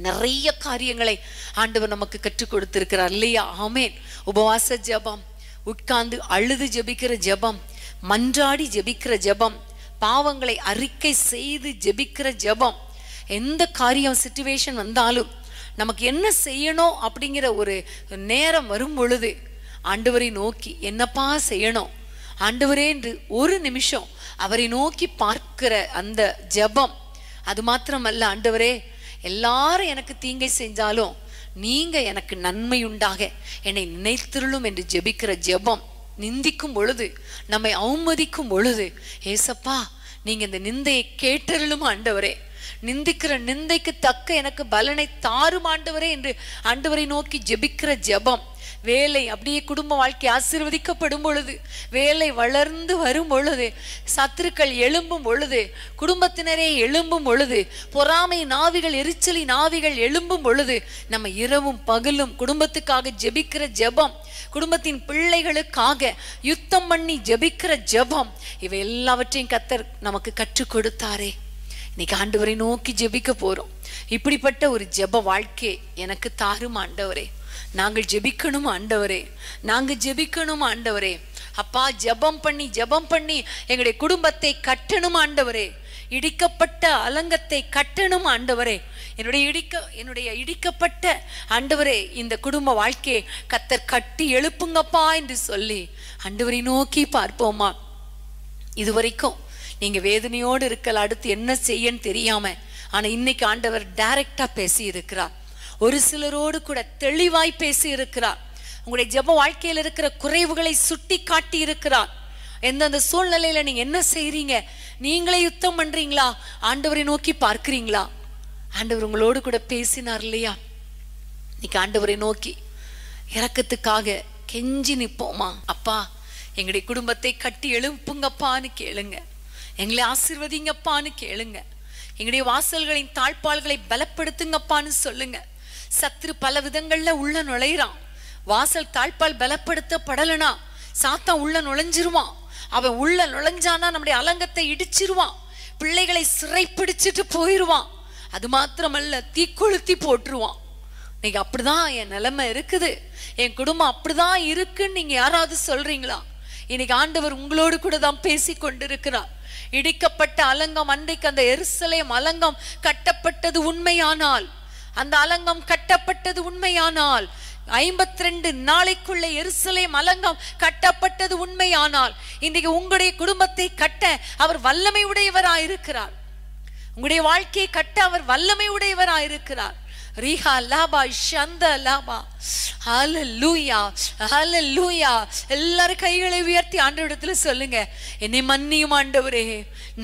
நிறைய காரியங்களை ஆண்டவர் நமக்கு கற்றுக் கொடுத்திருக்கிறார் இல்லையா ஆமேன் உபவாச ஜபம் உட்கார்ந்து அழுது ஜபிக்கிற ஜபம் மன்றாடி ஜபிக்கிற ஜபம் பாவங்களை அறிக்கை செய்து ஜபிக்கிற ஜபம் எந்த காரியம் சுச்சுவேஷன் வந்தாலும் நமக்கு என்ன செய்யணும் அப்படிங்கிற ஒரு நேரம் வரும் பொழுது ஆண்டவரை நோக்கி என்னப்பா செய்யணும் ஆண்டவரே என்று ஒரு நிமிஷம் அவரை நோக்கி பார்க்கிற அந்த ஜபம் அது மாத்திரமல்ல ஆண்டவரே எல்லாரும் எனக்கு தீங்கை செஞ்சாலும் நீங்க எனக்கு நன்மை உண்டாக என்னை நினைத்திருளும் என்று ஜெபிக்கிற ஜெபம் நிந்திக்கும் பொழுது நம்மை அவமதிக்கும் பொழுது ஏசப்பா நீங்க இந்த நிந்தையை கேட்டருளும் ஆண்டவரே நிந்திக்கிற நிந்தைக்கு தக்க எனக்கு பலனை தாரும் ஆண்டவரே என்று ஆண்டவரை நோக்கி ஜெபிக்கிற ஜெபம் வேலை அப்படியே குடும்ப வாழ்க்கை ஆசிர்வதிக்கப்படும் பொழுது வேலை வளர்ந்து வரும் பொழுது சத்துருக்கள் எழும்பும் பொழுது குடும்பத்தினரே எழும்பும் பொழுது பொறாமை நாவிகள் எரிச்சலி நாவிகள் எழும்பும் பொழுது நம்ம இரவும் பகலும் குடும்பத்துக்காக ஜெபிக்கிற ஜெபம் குடும்பத்தின் பிள்ளைகளுக்காக யுத்தம் பண்ணி ஜெபிக்கிற ஜெபம் இவை எல்லாவற்றையும் கத்தர் நமக்கு கற்றுக் கொடுத்தாரே இன்னைக்கு வரை நோக்கி ஜெபிக்க போறோம் இப்படிப்பட்ட ஒரு ஜெப வாழ்க்கை எனக்கு தாரும் ஆண்டவரே நாங்கள் ஜெபிக்கணும் ஆண்டவரே நாங்கள் ஜெபிக்கணும் ஆண்டவரே அப்பா ஜெபம் பண்ணி ஜெபம் பண்ணி எங்களுடைய குடும்பத்தை கட்டணும் ஆண்டவரே இடிக்கப்பட்ட அலங்கத்தை கட்டணும் ஆண்டவரே என்னுடைய இடிக்க என்னுடைய இடிக்கப்பட்ட ஆண்டவரே இந்த குடும்ப வாழ்க்கையை கத்தர் கட்டி எழுப்புங்கப்பா என்று சொல்லி ஆண்டவரை நோக்கி பார்ப்போமா இதுவரைக்கும் நீங்க வேதனையோடு இருக்கல அடுத்து என்ன செய்யன்னு தெரியாம ஆனா இன்னைக்கு ஆண்டவர் டைரக்டா பேசி இருக்கிறார் ஒரு சிலரோடு கூட தெளிவாய் பேசி இருக்கிறார் உங்களுடைய ஜெப வாழ்க்கையில் இருக்கிற குறைவுகளை சுட்டி காட்டி இருக்கிறார் எந்தெந்த சூழ்நிலையில நீங்க என்ன செய்யறீங்க நீங்களே யுத்தம் பண்றீங்களா ஆண்டவரை நோக்கி பார்க்கிறீங்களா ஆண்டவர் உங்களோடு கூட பேசினார் இல்லையா இன்னைக்கு ஆண்டவரை நோக்கி இறக்கத்துக்காக கெஞ்சி நிற்போமா அப்பா எங்களுடைய குடும்பத்தை கட்டி எழுப்புங்கப்பான்னு கேளுங்க எங்களை ஆசிர்வதிங்கப்பான்னு கேளுங்க எங்களுடைய வாசல்களின் தாழ்பால்களை பலப்படுத்துங்கப்பான்னு சொல்லுங்க சத்ரு பல விதங்கள்ல உள்ள நுழையிறான் வாசல் தாழ்பால் பலப்படுத்தப்படலனா சாத்தா உள்ள நுழைஞ்சிருவான் அவன் உள்ள நுழைஞ்சானா நம்முடைய அலங்கத்தை இடிச்சிருவான் பிள்ளைகளை சிறைப்பிடிச்சிட்டு போயிருவான் அது மாத்திரமல்ல தீக்கொளுத்தி போட்டுருவான் இன்னைக்கு அப்படிதான் என் நிலைமை இருக்குது என் குடும்பம் அப்படிதான் இருக்குன்னு நீங்க யாராவது சொல்றீங்களா இன்னைக்கு ஆண்டவர் உங்களோடு கூட தான் பேசி கொண்டிருக்கிறார் இடிக்கப்பட்ட அலங்கம் அன்றைக்கு அந்த எரிசலையும் அலங்கம் கட்டப்பட்டது உண்மையானால் அந்த அலங்கம் கட்டப்பட்டது உண்மையானால் ஐம்பத்தி ரெண்டு நாளைக்குள்ள எருசலேம் அலங்கம் கட்டப்பட்டது உண்மையானால் இன்றைக்கு உங்களுடைய குடும்பத்தை கட்ட அவர் வல்லமை உடையவராய் இருக்கிறார் உங்களுடைய வாழ்க்கையை கட்ட அவர் வல்லமை உடையவராய் இருக்கிறார் ரீஹா லாபா ஷந்த லாபா ஹல லூயா ஹல லூயா எல்லாரும் கைகளை உயர்த்தி ஆண்டவரிடத்துல சொல்லுங்க என்னை மன்னியும் ஆண்டவரே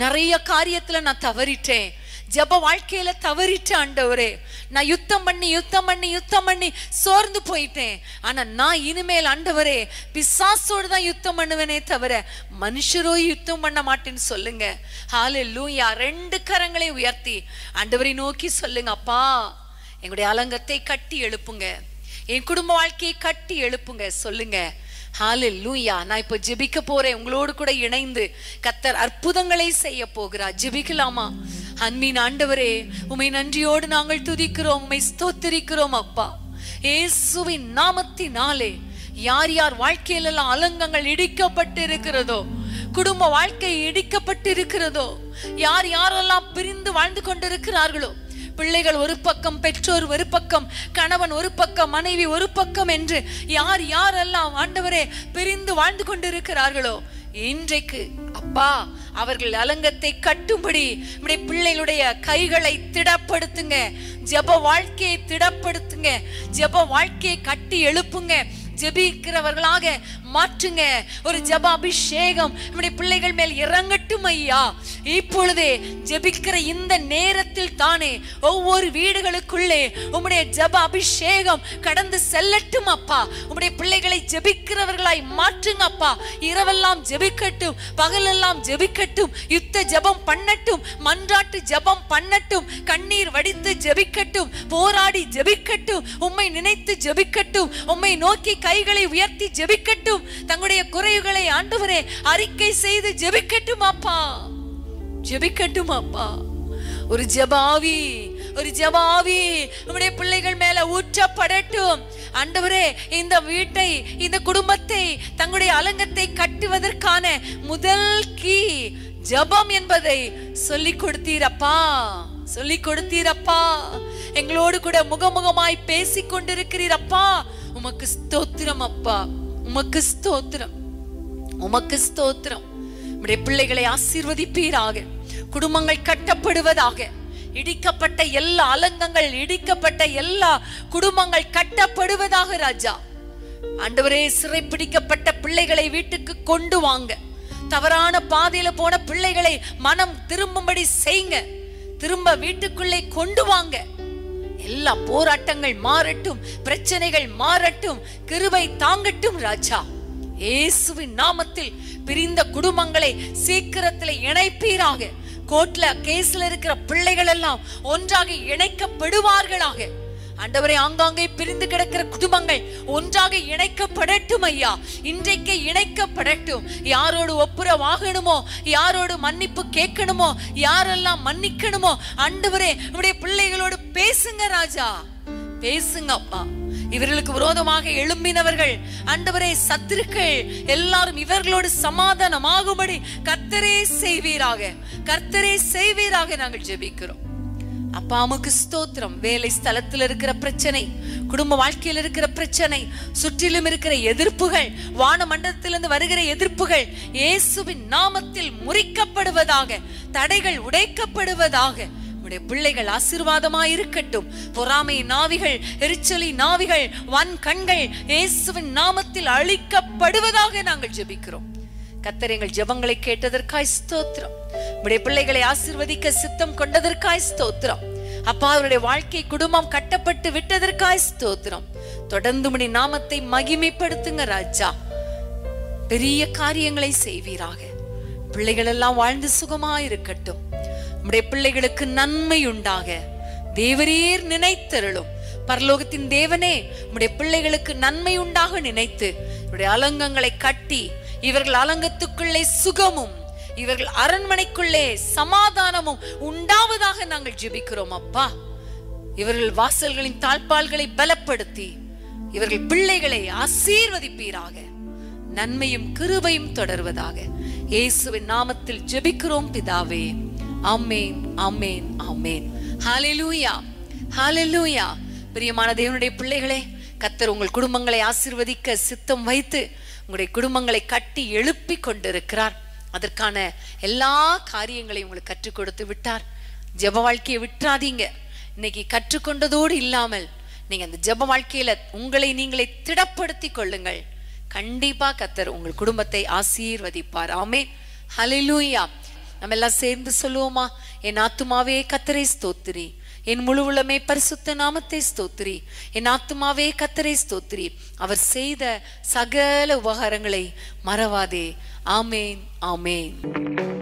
நிறைய காரியத்துல நான் தவறிட்டேன் ஜப வாழ்க்கையில தவறிட்ட ஆண்டவரே நான் யுத்தம் பண்ணி யுத்தம் பண்ணி யுத்தம் பண்ணி சோர்ந்து போயிட்டேன் ஆனா நான் இனிமேல் ஆண்டவரே பிசாசோடு தான் யுத்தம் பண்ணுவேனே தவிர மனுஷரோ யுத்தம் பண்ண மாட்டேன்னு சொல்லுங்க ஹாலு லூயா ரெண்டு கரங்களை உயர்த்தி ஆண்டவரை நோக்கி சொல்லுங்க அப்பா எங்களுடைய அலங்கத்தை கட்டி எழுப்புங்க என் குடும்ப வாழ்க்கையை கட்டி எழுப்புங்க சொல்லுங்க ஹாலில் லூயா நான் இப்போ ஜெபிக்க போறேன் உங்களோடு கூட இணைந்து கத்தர் அற்புதங்களை செய்ய போகிறார் ஜெபிக்கலாமா அன்பின் ஆண்டவரே உமை நன்றியோடு நாங்கள் துதிக்கிறோம் உமை ஸ்தோத்திரிக்கிறோம் அப்பா ஏசுவின் நாமத்தினாலே யார் யார் வாழ்க்கையிலெல்லாம் அலங்கங்கள் இடிக்கப்பட்டு இருக்கிறதோ குடும்ப வாழ்க்கை இடிக்கப்பட்டு இருக்கிறதோ யார் யாரெல்லாம் பிரிந்து வாழ்ந்து கொண்டிருக்கிறார்களோ பிள்ளைகள் ஒரு பக்கம் பெற்றோர் ஒரு பக்கம் கணவன் ஒரு பக்கம் மனைவி ஒரு பக்கம் என்று யார் யாரெல்லாம் ஆண்டவரே பிரிந்து வாழ்ந்து கொண்டிருக்கிறார்களோ இன்றைக்கு அப்பா அவர்கள் அலங்கத்தை கட்டும்படி நம்முடைய பிள்ளைகளுடைய கைகளை திடப்படுத்துங்க ஜெப வாழ்க்கையை திடப்படுத்துங்க ஜெப வாழ்க்கையை கட்டி எழுப்புங்க ஜெபிக்கிறவர்களாக மாற்றுங்க ஒரு ஜப அபிஷேகம் நம்முடைய பிள்ளைகள் மேல் இறங்கட்டும் ஐயா இப்பொழுதே ஜெபிக்கிற இந்த நேரத்தில் தானே ஒவ்வொரு வீடுகளுக்குள்ளே உம்முடைய ஜப அபிஷேகம் கடந்து செல்லட்டும் அப்பா உம்முடைய பிள்ளைகளை ஜெபிக்கிறவர்களாய் மாற்றுங்க அப்பா இரவெல்லாம் ஜெபிக்கட்டும் பகலெல்லாம் ஜெபிக்கட்டும் யுத்த ஜபம் பண்ணட்டும் மன்றாட்டு ஜபம் பண்ணட்டும் கண்ணீர் வடித்து ஜெபிக்கட்டும் போராடி ஜெபிக்கட்டும் உம்மை நினைத்து ஜெபிக்கட்டும் உம்மை நோக்கி கைகளை உயர்த்தி ஜெபிக்கட்டும் தங்களுடைய குறைவுகளை ஆண்டவரே அறிக்கை செய்து ஜெபிக்கட்டும் அப்பா ஜெபிக்கட்டும் அப்பா ஒரு ஜபாவி ஒரு ஜபாவி நம்முடைய பிள்ளைகள் மேல ஊற்றப்படட்டும் அண்டவரே இந்த வீட்டை இந்த குடும்பத்தை தங்களுடைய அலங்கத்தை கட்டுவதற்கான முதல் கீ ஜபம் என்பதை சொல்லி கொடுத்தீரப்பா சொல்லி கொடுத்தீரப்பா எங்களோடு கூட முகமுகமாய் பேசிக் கொண்டிருக்கிறீரப்பா உமக்கு ஸ்தோத்திரம் அப்பா உமக்கு ஸ்தோத்திரம் உமக்கு ஸ்தோத்திரம் நம்முடைய பிள்ளைகளை ஆசீர்வதிப்பீராக குடும்பங்கள் கட்டப்படுவதாக இடிக்கப்பட்ட எல்லா அலங்கங்கள் இடிக்கப்பட்ட எல்லா குடும்பங்கள் கட்டப்படுவதாக ராஜா ஆண்டவரே சிறை பிடிக்கப்பட்ட பிள்ளைகளை வீட்டுக்கு கொண்டு வாங்க தவறான பாதையில போன பிள்ளைகளை மனம் திரும்பும்படி செய்ங்க திரும்ப வீட்டுக்குள்ளே கொண்டு வாங்க எல்லா போராட்டங்கள் மாறட்டும் பிரச்சனைகள் மாறட்டும் கிருபை தாங்கட்டும் ராஜா இயேசுவின் நாமத்தில் பிரிந்த குடும்பங்களை சீக்கிரத்தில் இணைப்பீராக கோர்ட்ல கேஸ்ல இருக்கிற பிள்ளைகள் எல்லாம் ஒன்றாக இணைக்கப்படுவார்களாக ஆண்டவரை ஆங்காங்கே பிரிந்து கிடக்கிற குடும்பங்கள் ஒன்றாக இணைக்கப்படட்டும் ஐயா இன்றைக்கு இணைக்கப்படட்டும் யாரோடு ஒப்புரவாகணுமோ யாரோடு மன்னிப்பு கேட்கணுமோ யாரெல்லாம் மன்னிக்கணுமோ ஆண்டவரே நம்முடைய பிள்ளைகளோடு பேசுங்க ராஜா பேசுங்க அப்பா இவர்களுக்கு விரோதமாக எழும்பினவர்கள் அண்டவரே சத்துருக்கள் எல்லாரும் இவர்களோடு சமாதானமாகும்படி கர்த்தரே செய்வீராக கர்த்தரே செய்வீராக நாங்கள் ஜெபிக்கிறோம் அப்பா அம்மாக்கு ஸ்தோத்திரம் வேலை ஸ்தலத்தில் இருக்கிற பிரச்சனை குடும்ப வாழ்க்கையில் இருக்கிற பிரச்சனை சுற்றிலும் இருக்கிற எதிர்ப்புகள் வான மண்டலத்திலிருந்து வருகிற எதிர்ப்புகள் இயேசுவின் நாமத்தில் முறிக்கப்படுவதாக தடைகள் உடைக்கப்படுவதாக உடைய பிள்ளைகள் ஆசீர்வாதமாய் இருக்கட்டும் பொறாமை நாவிகள் எரிச்சலி நாவிகள் வன் கண்கள் இயேசுவின் நாமத்தில் அழிக்கப்படுவதாக நாங்கள் ஜெபிக்கிறோம் கத்தர் எங்கள் ஜெபங்களை கேட்டதற்காய் ஸ்தோத்திரம் உடைய பிள்ளைகளை ஆசிர்வதிக்க சித்தம் கொண்டதற்காய் ஸ்தோத்திரம் அப்பா அவருடைய வாழ்க்கை குடும்பம் கட்டப்பட்டு விட்டதற்காய் ஸ்தோத்திரம் தொடர்ந்து முடி நாமத்தை மகிமைப்படுத்துங்க ராஜா பெரிய காரியங்களை செய்வீராக பிள்ளைகள் எல்லாம் வாழ்ந்து சுகமா இருக்கட்டும் நம்முடைய பிள்ளைகளுக்கு நன்மை உண்டாக தேவரீர் நினைத்தருளும் பரலோகத்தின் தேவனே நம்முடைய பிள்ளைகளுக்கு நன்மை உண்டாக நினைத்து அலங்கங்களை கட்டி இவர்கள் அலங்கத்துக்குள்ளே சுகமும் இவர்கள் அரண்மனைக்குள்ளே சமாதானமும் உண்டாவதாக நாங்கள் ஜெபிக்கிறோம் அப்பா இவர்கள் வாசல்களின் தாழ்பால்களை பலப்படுத்தி இவர்கள் பிள்ளைகளை ஆசீர்வதிப்பீராக நன்மையும் கிருபையும் தொடர்வதாக இயேசுவின் நாமத்தில் ஜெபிக்கிறோம் பிதாவே அமேன் அமேன் அமேன் ஹalleluya ஹalleluya பிரியமான தேவனுடைய பிள்ளைகளே கத்தர் உங்கள் குடும்பங்களை ஆசிர்வதிக்க சித்தம் வைத்து உங்களுடைய குடும்பங்களை கட்டி எழுப்பி கொண்டிருக்கிறார் அதற்கான எல்லா காரியங்களையும் உங்களுக்கு கற்றுக் கொடுத்து விட்டார் ஜெப வாழ்க்கையை விட்டுறாதீங்க இன்னைக்கு கற்றுக்கொண்டதோடு இல்லாமல் நீங்க அந்த ஜெப வாழ்க்கையில உங்களை நீங்களை திடப்படுத்தி கொள்ளுங்கள் கண்டிப்பா கத்தர் உங்கள் குடும்பத்தை ஆசீர்வதிப்பார் ஆமே ஹலிலூயா நம்ம எல்லாம் சேர்ந்து சொல்லுவோமா என் ஆத்துமாவே கத்தரை ஸ்தோத்திரி என் முழுவுளமே பரிசுத்த நாமத்தை ஸ்தோத்ரி என் ஆத்துமாவே கத்தரை ஸ்தோத்ரி அவர் செய்த சகல உபகாரங்களை மறவாதே ஆமேன் ஆமேன்